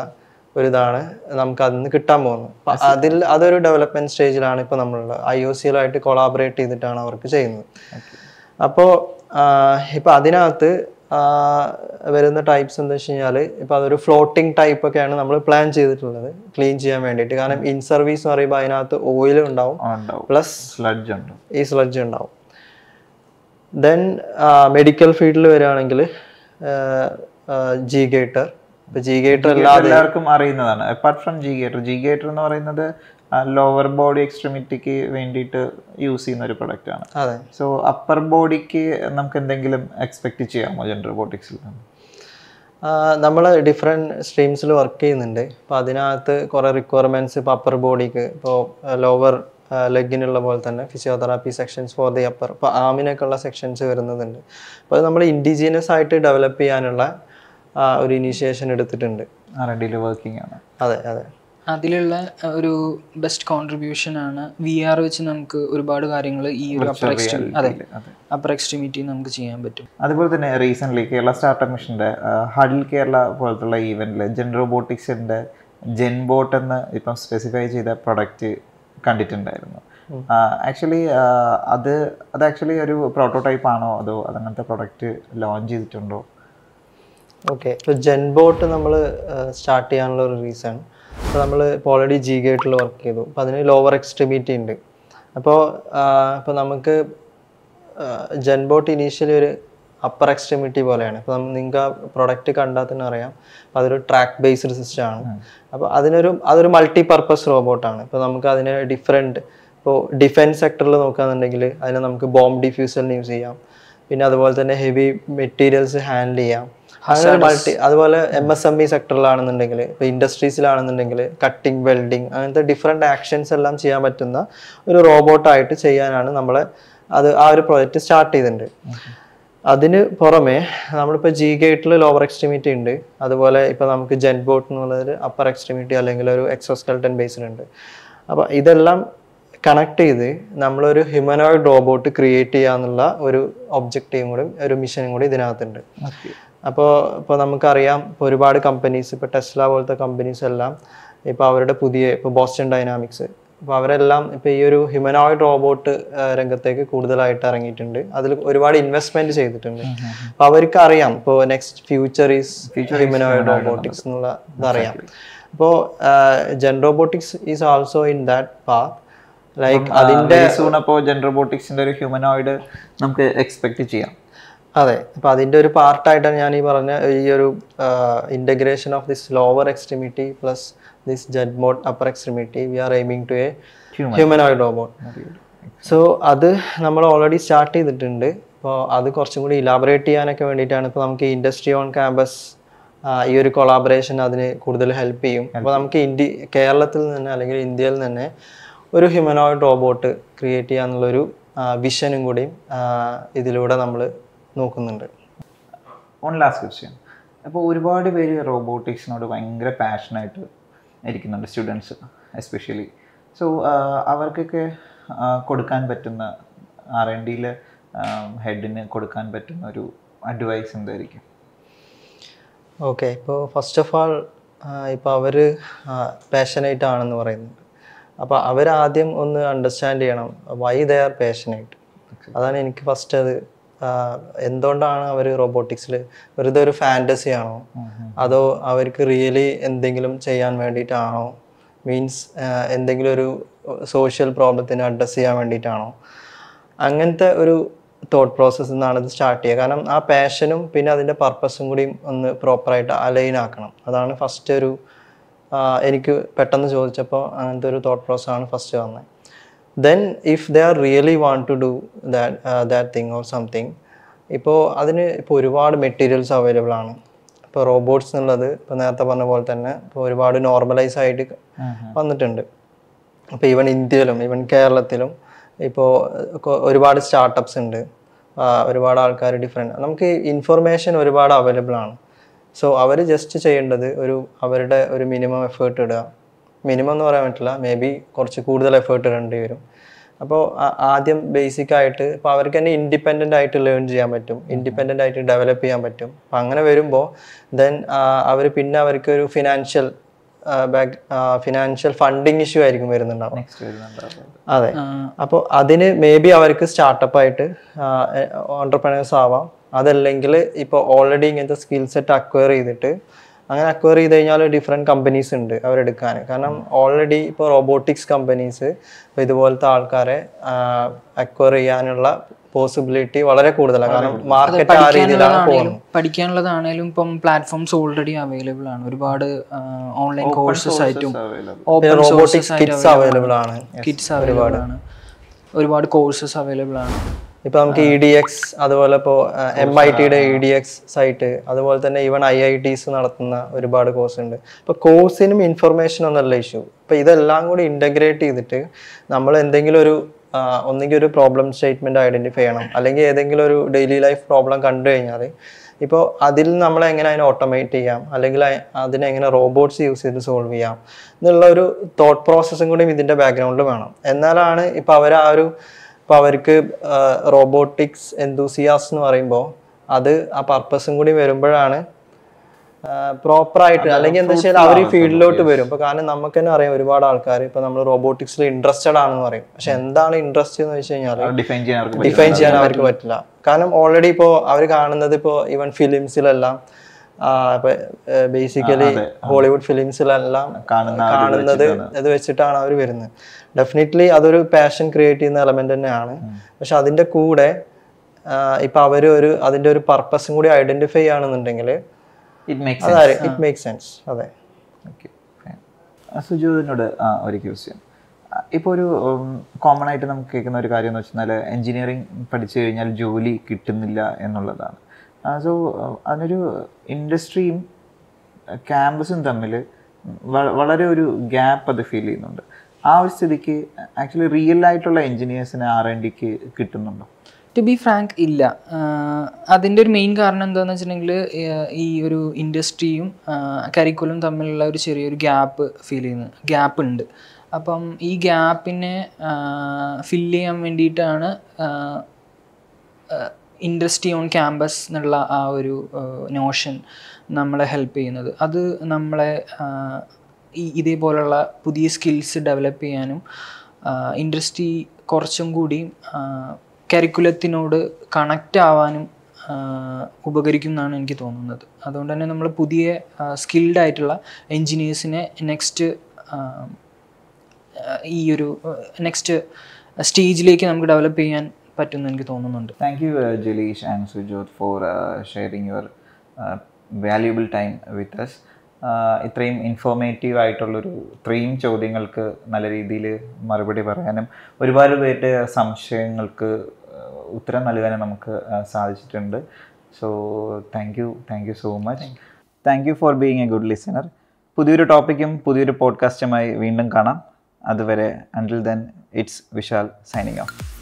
ഒരു ഇതാണ് നമുക്ക് അതിന് കിട്ടാൻ പോകുന്നത് അതിൽ അതൊരു ഡെവലപ്മെന്റ് സ്റ്റേജിലാണ് ഇപ്പൊ നമ്മളുള്ളത് ഐ ഒ സിയിലായിട്ട് കൊളാബറേറ്റ് ചെയ്തിട്ടാണ് അവർക്ക് ചെയ്യുന്നത് അപ്പോൾ ഇപ്പൊ അതിനകത്ത് വരുന്ന ടൈപ്സ് എന്താ വെച്ച് കഴിഞ്ഞാൽ ഇപ്പൊ അതൊരു ഫ്ലോട്ടിംഗ് ടൈപ്പ് ഒക്കെയാണ് നമ്മൾ പ്ലാൻ ചെയ്തിട്ടുള്ളത് ക്ലീൻ ചെയ്യാൻ വേണ്ടിയിട്ട് കാരണം ഇൻ സർവീസ് എന്ന് പറയുമ്പോൾ അതിനകത്ത് ഓയിൽ ഉണ്ടാവും പ്ലസ് സ്ലഡ്ജ് ഈ സ്ലഡ്ജ് ഉണ്ടാവും ദെൻ മെഡിക്കൽ ഫീൽഡിൽ വരികയാണെങ്കിൽ ജി ഗേറ്റർ ഇപ്പൊ ജി ഗേറ്റർ എല്ലാവർക്കും അറിയുന്നതാണ് apart from G Gaiter G Gaiter എന്ന് പറയുന്നത് ലോവർ ബോഡി എക്സ്ട്രിമിറ്റിക്ക് വേണ്ടിയിട്ട് യൂസ് ചെയ്യുന്ന ഒരു പ്രൊഡക്റ്റ് ആണ് അതെ സോ അപ്പർ ബോഡിക്ക് നമുക്ക് എന്തെങ്കിലും എക്സ്പെക്ട് ചെയ്യാമോ ജെൻഡർ റോബോട്ടിക്സിൽ നിന്ന് നമ്മൾ ഡിഫറെൻറ്റ് സ്ട്രീംസിൽ വർക്ക് ചെയ്യുന്നുണ്ട് അപ്പോൾ അതിനകത്ത് കുറേ റിക്വയർമെൻറ്റ്സ് ഇപ്പോൾ അപ്പർ ബോഡിക്ക് ഇപ്പോൾ ലോവർ ലെഗിനുള്ള പോലെ തന്നെ physiotherapy sections for the upper ഇപ്പോൾ ആമിനൊക്കെയുള്ള സെക്ഷൻസ് വരുന്നതുണ്ട് അപ്പോൾ നമ്മൾ ഇൻഡിജീനിയസ് ആയിട്ട് ഡെവലപ്പ് ചെയ്യാനുള്ള ഒരു ഇനീഷ്യേഷൻ എടുത്തിട്ടുണ്ട് വർക്കിംഗ് ആണ് അതെ അതെ അതിലുള്ള ഒരു ബെസ്റ്റ് കോൺട്രിബ്യൂഷൻ ആണ് വി ആർ വെച്ച് നമുക്ക് ഒരുപാട് കാര്യങ്ങൾ ഈ ഒരു അപ്പർ എക്സ്ട്രീമി അതെ അപ്പർ എക്സ്ട്രീമിറ്റി നമുക്ക് ചെയ്യാൻ പറ്റും അതുപോലെ തന്നെ റീസെൻ്റ്ലി കേരള സ്റ്റാർട്ടപ്പ് മിഷൻ്റെ ഹഡിൽ കേരള പോലത്തുള്ള ഈവൻറ്റിൽ ജെൻ റോബോട്ടിക്സിൻ്റെ ജെൻബോട്ട് എന്ന് ഇപ്പം സ്പെസിഫൈ ചെയ്ത പ്രൊഡക്റ്റ് കണ്ടിട്ടുണ്ടായിരുന്നു ആക്ച്വലി അത് അത് ആക്ച്വലി ഒരു പ്രോട്ടോടൈപ്പ് ആണോ അതോ അതങ്ങനത്തെ പ്രൊഡക്റ്റ് ലോഞ്ച് ചെയ്തിട്ടുണ്ടോ ഓക്കെ ഇപ്പോൾ ജെൻബോട്ട് നമ്മൾ സ്റ്റാർട്ട് ചെയ്യാനുള്ള ഒരു റീസൺ അപ്പോൾ നമ്മൾ ഇപ്പോൾ ഓൾറെഡി ജി ഗേറ്റിൽ വർക്ക് ചെയ്തു അപ്പോൾ അതിന് ലോവർ എക്സ്ട്രിമിറ്റി ഉണ്ട് അപ്പോൾ ഇപ്പോൾ നമുക്ക് ജെൻബോട്ട് ഇനീഷ്യലി ഒരു അപ്പർ എക്സ്ട്രീമിറ്റി പോലെയാണ് ഇപ്പം നിങ്ങൾക്ക് ആ പ്രൊഡക്റ്റ് കണ്ടാൽ തന്നെ അറിയാം അപ്പോൾ അതൊരു ട്രാക്ക് ബേസ്ഡ് സിസ്റ്റം ആണ് അപ്പോൾ അതിനൊരു അതൊരു മൾട്ടി പർപ്പസ് റോബോട്ടാണ് ഇപ്പോൾ നമുക്ക് അതിന് ഡിഫറെൻറ്റ് ഇപ്പോൾ ഡിഫൻസ് സെക്ടറിൽ നോക്കുകയാണെന്നുണ്ടെങ്കിൽ അതിനെ നമുക്ക് ബോംബ് ഡിഫ്യൂസലിന് യൂസ് ചെയ്യാം പിന്നെ അതുപോലെ തന്നെ ഹെവി മെറ്റീരിയൽസ് ഹാൻഡിൽ ചെയ്യാം അങ്ങനെ മൾട്ടി അതുപോലെ M S M E e സെക്ടറിലാണെന്നുണ്ടെങ്കിൽ ഇപ്പോൾ ഇൻഡസ്ട്രീസിലാണെന്നുണ്ടെങ്കിൽ കട്ടിങ് വെൽഡിങ് അങ്ങനത്തെ ഡിഫറെൻ്റ് ആക്ഷൻസ് എല്ലാം ചെയ്യാൻ പറ്റുന്ന ഒരു റോബോട്ടായിട്ട് ചെയ്യാനാണ് നമ്മളെ അത് ആ ഒരു പ്രോജക്റ്റ് സ്റ്റാർട്ട് ചെയ്തിട്ടുണ്ട് അതിന് പുറമെ നമ്മളിപ്പോൾ ജി ഗേറ്റിൽ ലോവർ എക്സ്ട്രീമിറ്റി ഉണ്ട് അതുപോലെ ഇപ്പോൾ നമുക്ക് ജെറ്റ് ബോട്ട് എന്നുള്ളൊരു അപ്പർ എക്സ്ട്രീമിറ്റി അല്ലെങ്കിൽ ഒരു എക്സോസ്കെൽട്ടൻ ബേസിലുണ്ട് അപ്പോൾ ഇതെല്ലാം കണക്ട് ചെയ്ത് നമ്മളൊരു ഹ്യൂമനോയിഡ് റോബോട്ട് ക്രിയേറ്റ് ചെയ്യാന്നുള്ള ഒരു ഒബ്ജക്റ്റീവും കൂടി ഒരു മിഷനും കൂടി ഇതിനകത്തുണ്ട് അപ്പോൾ ഇപ്പോൾ നമുക്കറിയാം ഇപ്പോൾ ഒരുപാട് കമ്പനീസ് ഇപ്പോൾ ടെസ്ല പോലത്തെ കമ്പനീസ് എല്ലാം ഇപ്പോൾ അവരുടെ പുതിയ ഇപ്പോൾ ബോസ്റ്റൺ ഡൈനാമിക്സ് അപ്പോൾ അവരെല്ലാം ഇപ്പോൾ ഈ ഒരു ഹ്യൂമനോയിഡ് റോബോട്ട് രംഗത്തേക്ക് കൂടുതലായിട്ട് ഇറങ്ങിയിട്ടുണ്ട് അതിൽ ഒരുപാട് ഇൻവെസ്റ്റ്മെന്റ് ചെയ്തിട്ടുണ്ട് അപ്പോൾ അവർക്ക് അറിയാം ഇപ്പോൾ next future is humanoid robotics എന്നുള്ള ഇതറിയാം അപ്പോൾ Gen Robotics is also in that path like അതിൻ്റെ സൂൺ അപ്പോൾ ജെൻ റോബോട്ടിക്സിൻ്റെ ഒരു ഹ്യൂമനോയിഡ് നമുക്ക് എക്സ്പെക്ട് ചെയ്യാം അതെ അപ്പോൾ അതിൻ്റെ ഒരു പാർട്ടായിട്ടാണ് ഞാൻ ഈ പറഞ്ഞ ഈ ഒരു integration of this lower extremity plus this jet mode upper extremity, we are aiming to a Human. humanoid robot. So അത് നമ്മൾ ഓൾറെഡി സ്റ്റാർട്ട് ചെയ്തിട്ടുണ്ട് അപ്പോൾ അത് കുറച്ചും കൂടി ഇലാബറേറ്റ് ചെയ്യാനൊക്കെ വേണ്ടിയിട്ടാണ് ഇപ്പോൾ നമുക്ക് ഇൻഡസ്ട്രി ഓൺ ക്യാമ്പസ് ഈ ഒരു കൊളാബറേഷൻ അതിന് കൂടുതൽ ഹെൽപ്പ് ചെയ്യും അപ്പോൾ നമുക്ക് ഇന്ത്യ കേരളത്തിൽ തന്നെ അല്ലെങ്കിൽ ഇന്ത്യയിൽ തന്നെ ഒരു ഹ്യൂമനോയിഡ് റോബോട്ട് ക്രിയേറ്റ് ചെയ്യാന്നുള്ളൊരു വിഷനും കൂടി ഇതിലൂടെ നമ്മൾ നോക്കുന്നുണ്ട് ഓൺ ലാസ്റ്റ് ക്വസ്റ്റ്യൻ അപ്പോൾ ഒരുപാട് പേര് റോബോട്ടിക്സിനോട് ഭയങ്കര പാഷനായിട്ട് ഇരിക്കുന്നുണ്ട് സ്റ്റുഡൻസ് എസ്പെഷ്യലി സോ അവർക്കൊക്കെ കൊടുക്കാൻ പറ്റുന്ന ആർ എൻ ഡിയിൽ ഹെഡിന് കൊടുക്കാൻ പറ്റുന്ന ഒരു അഡ്വൈസ് എന്തായിരിക്കും ഓക്കെ ഇപ്പോൾ ഫസ്റ്റ് ഓഫ് ആൾ ഇപ്പോൾ അവർ പാഷനേറ്റ് ആണെന്ന് പറയുന്നുണ്ട് അപ്പോൾ അവരാദ്യം ഒന്ന് അണ്ടർസ്റ്റാൻഡ് ചെയ്യണം വൈ ദേ ആർ പാഷനേറ്റ് അതാണ് എനിക്ക് ഫസ്റ്റ് അത് എന്തുകൊണ്ടാണ് അവർ റോബോട്ടിക്സിൽ വെറുതെ ഒരു ഫാൻറ്റസി ആണോ അതോ അവർക്ക് റിയലി എന്തെങ്കിലും ചെയ്യാൻ വേണ്ടിയിട്ടാണോ മീൻസ് എന്തെങ്കിലും ഒരു സോഷ്യൽ പ്രോബ്ലത്തിന് അഡ്രസ്സ് ചെയ്യാൻ വേണ്ടിയിട്ടാണോ അങ്ങനത്തെ ഒരു തോട്ട് പ്രോസസ്സിൽ നിന്നാണ് ഇത് സ്റ്റാർട്ട് ചെയ്യുക കാരണം ആ പാഷനും പിന്നെ അതിൻ്റെ പർപ്പസും കൂടിയും ഒന്ന് പ്രോപ്പറായിട്ട് അലൈൻ ആക്കണം അതാണ് ഫസ്റ്റ് ഒരു എനിക്ക് പെട്ടെന്ന് ചോദിച്ചപ്പോൾ അങ്ങനത്തെ ഒരു തോട്ട് പ്രോസസ്സാണ് ഫസ്റ്റ് വന്നത് then if they are really want to do that uh, that thing or something ഇപ്പോൾ അതിന് ഇപ്പോൾ ഒരുപാട് മെറ്റീരിയൽസ് അവൈലബിൾ ആണ് ഇപ്പോൾ റോബോട്ട്സ് എന്നുള്ളത് ഇപ്പോൾ നേരത്തെ പറഞ്ഞ പോലെ തന്നെ ഇപ്പോൾ ഒരുപാട് നോർമലൈസ് ആയിട്ട് വന്നിട്ടുണ്ട് ഇപ്പോൾ ഈവൻ ഇന്ത്യയിലും ഈവൻ കേരളത്തിലും ഇപ്പോൾ ഒരുപാട് സ്റ്റാർട്ടപ്സ് ഉണ്ട് ഒരുപാട് ആൾക്കാർ ഡിഫറെൻറ്റ് നമുക്ക് ഇൻഫർമേഷൻ ഒരുപാട് അവൈലബിൾ ആണ് സോ അവർ ജസ്റ്റ് ചെയ്യേണ്ടത് ഒരു അവരുടെ ഒരു മിനിമം എഫേർട്ട് ഇടുക മിനിമം എന്ന് പറയാൻ പറ്റില്ല മേ ബി കുറച്ച് കൂടുതൽ എഫേർട്ട് ഇടേണ്ടി വരും അപ്പോൾ ആദ്യം ബേസിക് ആയിട്ട് ഇപ്പോൾ അവർക്ക് തന്നെ ഇൻഡിപെൻഡൻ്റ് ആയിട്ട് ലേൺ ചെയ്യാൻ പറ്റും ഇൻഡിപെൻഡൻ്റ് ആയിട്ട് ഡെവലപ്പ് ചെയ്യാൻ പറ്റും അപ്പം അങ്ങനെ വരുമ്പോൾ ദെൻ അവർ പിന്നെ അവർക്ക് ഒരു financial back financial funding issue ആയിരിക്കും വരുന്നുണ്ടാവും അതെ അപ്പോൾ അതിന് മേ ബി അവർക്ക് സ്റ്റാർട്ടപ്പ് ആയിട്ട് ഓണ്ടർപ്രണേഴ്സ് ആവാം അതല്ലെങ്കിൽ ഇപ്പോൾ ഓൾറെഡി ഇങ്ങനത്തെ സ്കിൽ സെറ്റ് അക്വയർ ചെയ്തിട്ട് അങ്ങനെ അക്വയർ ചെയ്ത് കഴിഞ്ഞാൽ ഡിഫറെൻറ്റ് കമ്പനീസ് ഉണ്ട് അവരെടുക്കാൻ കാരണം ഓൾറെഡി ഇപ്പോൾ റോബോട്ടിക്സ് കമ്പനീസ് ഇതുപോലത്തെ ആൾക്കാരെ അക്വയർ ചെയ്യാനുള്ള പോസിബിലിറ്റി വളരെ കൂടുതലാണ് കാരണം മാർക്കറ്റ് ആ രീതിയിലാണ് പോകുന്നത് പഠിക്കാനുള്ളതാണെങ്കിലും ഇപ്പം പ്ലാറ്റ്ഫോംസ് ഓൾറെഡി അവൈലബിൾ ആണ് ഒരുപാട് ഓൺലൈൻ കോഴ്സസ് ആയിട്ടും റോബോട്ടിക്സ് കിറ്റ്സ് അവൈലബിൾ ആണ് കിറ്റ്സ് അവൈലബിൾ ആണ് ഒരുപാട് കോഴ്സസ് അവൈലബിൾ ആണ് ഇപ്പൊ നമുക്ക് ഇ ഡി എക്സ് അതുപോലെ ഇപ്പോ എം ഐ ടിയുടെ ഇ ഡി എക്സ് സൈറ്റ് അതുപോലെ തന്നെ ഈവൻ ഐ ഐ ടീസ് നടത്തുന്ന ഒരുപാട് കോഴ്സ് ഉണ്ട് ഇപ്പൊ കോഴ്സിനും ഇൻഫർമേഷൻ ഒന്നല്ല ഇഷ്യൂ ഇപ്പൊ ഇതെല്ലാം കൂടി ഇന്റഗ്രേറ്റ് ചെയ്തിട്ട് നമ്മൾ എന്തെങ്കിലും ഒരു ഒന്നുകിൽ ഒരു പ്രോബ്ലം സ്റ്റേറ്റ്മെന്റ് ഐഡന്റിഫൈ ചെയ്യണം അല്ലെങ്കിൽ ഏതെങ്കിലും ഒരു ഡെയിലി ലൈഫ് പ്രോബ്ലം കണ്ടു കഴിഞ്ഞാൽ ഇപ്പോൾ അതിൽ നമ്മൾ എങ്ങനെ അതിനെ ഓട്ടോമേറ്റ് ചെയ്യാം അല്ലെങ്കിൽ അതിനെങ്ങനെ റോബോട്ട്സ് യൂസ് ചെയ്ത് സോൾവ് ചെയ്യാം എന്നുള്ള ഒരു തോട്ട് പ്രോസസ്സും കൂടി ഇതിൻ്റെ ബാക്ക്ഗ്രൗണ്ടിൽ വേണം എന്നാലാണ് ഇപ്പോൾ അവർ ആ ഒരു അപ്പോൾ അവർക്ക് റോബോട്ടിക്സ് എന്തൂസിയാസ് എന്ന് പറയുമ്പോൾ അത് ആ പർപ്പസും കൂടി വരുമ്പോഴാണ് പ്രോപ്പറായിട്ട് അല്ലെങ്കിൽ എന്താ വെച്ചാൽ അവർ ഈ ഫീൽഡിലോട്ട് വരും ഇപ്പൊ കാരണം നമുക്ക് തന്നെ അറിയാം ഒരുപാട് ആൾക്കാർ ഇപ്പൊ നമ്മൾ റോബോട്ടിക്സിൽ ഇൻട്രസ്റ്റഡ് ആണെന്ന് പറയും പക്ഷെ എന്താണ് ഇൻട്രസ്റ്റ് എന്ന് വെച്ച് കഴിഞ്ഞാൽ ഡിഫൈൻ ചെയ്യാൻ അവർക്ക് പറ്റില്ല കാരണം ഓൾറെഡി ഇപ്പോൾ അവർ കാണുന്നത് ഇപ്പോൾ ഈവൻ ഫിലിംസിലെല്ലാം ബേസിക്കലി ഹോളിവുഡ് ഫിലിംസിലെല്ലാം കാണുന്നത് അത് വെച്ചിട്ടാണ് അവർ വരുന്നത് ഡെഫിനറ്റ്ലി അതൊരു പാഷൻ ക്രിയേറ്റ് ചെയ്യുന്ന എലമെന്റ് തന്നെയാണ് പക്ഷെ അതിന്റെ കൂടെ ഇപ്പൊ അവര് ഒരു അതിന്റെ ഒരു പർപ്പസും കൂടി ഐഡന്റിഫൈ ആണെന്നുണ്ടെങ്കിൽ ഇറ്റ് മേക്ക് സെൻസ് അതെ സുജോതിനോട് ഒരു ക്വസ്റ്റ്യൻ ഇപ്പോൾ ഒരു കോമൺ ആയിട്ട് നമുക്ക് കേൾക്കുന്ന ഒരു കാര്യം എന്ന് വെച്ചാൽ എഞ്ചിനീയറിംഗ് പഠിച്ചു കഴിഞ്ഞാൽ ജോലി കിട്ടുന്നില്ല എന്നുള്ളതാണ് സോ അതിനൊരു ഇൻഡസ്ട്രിയും ക്യാമ്പസും തമ്മിൽ വളരെ ഒരു ഗ്യാപ്പ് അത് ഫീൽ ചെയ്യുന്നുണ്ട് ആ ഒരു സ്ഥിതിക്ക് ആക്ച്വലി റിയൽ ആയിട്ടുള്ള എൻജിനീയേഴ്സിന് ആർ എൻ ഡിക്ക് കിട്ടുന്നുണ്ടോ ടു ബി ഫ്രാങ്ക് ഇല്ല അതിൻ്റെ ഒരു മെയിൻ കാരണം എന്താണെന്ന് വെച്ചിട്ടുണ്ടെങ്കിൽ ഈ ഒരു ഇൻഡസ്ട്രിയും കരിക്കുലും തമ്മിലുള്ള ഒരു ചെറിയൊരു ഗ്യാപ്പ് ഫീൽ ചെയ്യുന്നു ഗ്യാപ്പ് ഉണ്ട് അപ്പം ഈ ഗ്യാപ്പിനെ ഫില്ല് ചെയ്യാൻ വേണ്ടിയിട്ടാണ് ഇൻഡസ്ട്രി ഓൺ ക്യാമ്പസ് എന്നുള്ള ആ ഒരു നോഷൻ നമ്മളെ ഹെൽപ്പ് ചെയ്യുന്നത് അത് നമ്മളെ ഈ ഇതേപോലുള്ള പുതിയ സ്കിൽസ് ഡെവലപ്പ് ചെയ്യാനും ഇൻഡസ്ട്രി കുറച്ചും കൂടി കരിക്കുലത്തിനോട് കണക്റ്റ് ആവാനും ഉപകരിക്കും എന്നാണ് എനിക്ക് തോന്നുന്നത് അതുകൊണ്ട് തന്നെ നമ്മൾ പുതിയ സ്കിൽഡ് ആയിട്ടുള്ള എൻജിനീയേഴ്സിനെ നെക്സ്റ്റ് ഈ ഒരു നെക്സ്റ്റ് സ്റ്റേജിലേക്ക് നമുക്ക് ഡെവലപ്പ് ചെയ്യാൻ പറ്റുമെന്ന് എനിക്ക് തോന്നുന്നുണ്ട് thank you Jaleesh and Sujoth for sharing your valuable time with us ഇത്രയും ഇൻഫോർമേറ്റീവ് ആയിട്ടുള്ളൊരു ഇത്രയും ചോദ്യങ്ങൾക്ക് നല്ല രീതിയിൽ മറുപടി പറയാനും ഒരുപാട് പേരുടെ സംശയങ്ങൾക്ക് uh, ഉത്തരം നൽകാനും നമുക്ക് uh, സാധിച്ചിട്ടുണ്ട് so thank you thank you so much thank you for being a good listener പുതിയൊരു ടോപ്പിക്കും പുതിയൊരു പോഡ്കാസ്റ്റുമായി വീണ്ടും കാണാം അതുവരെ until then it's Vishal signing of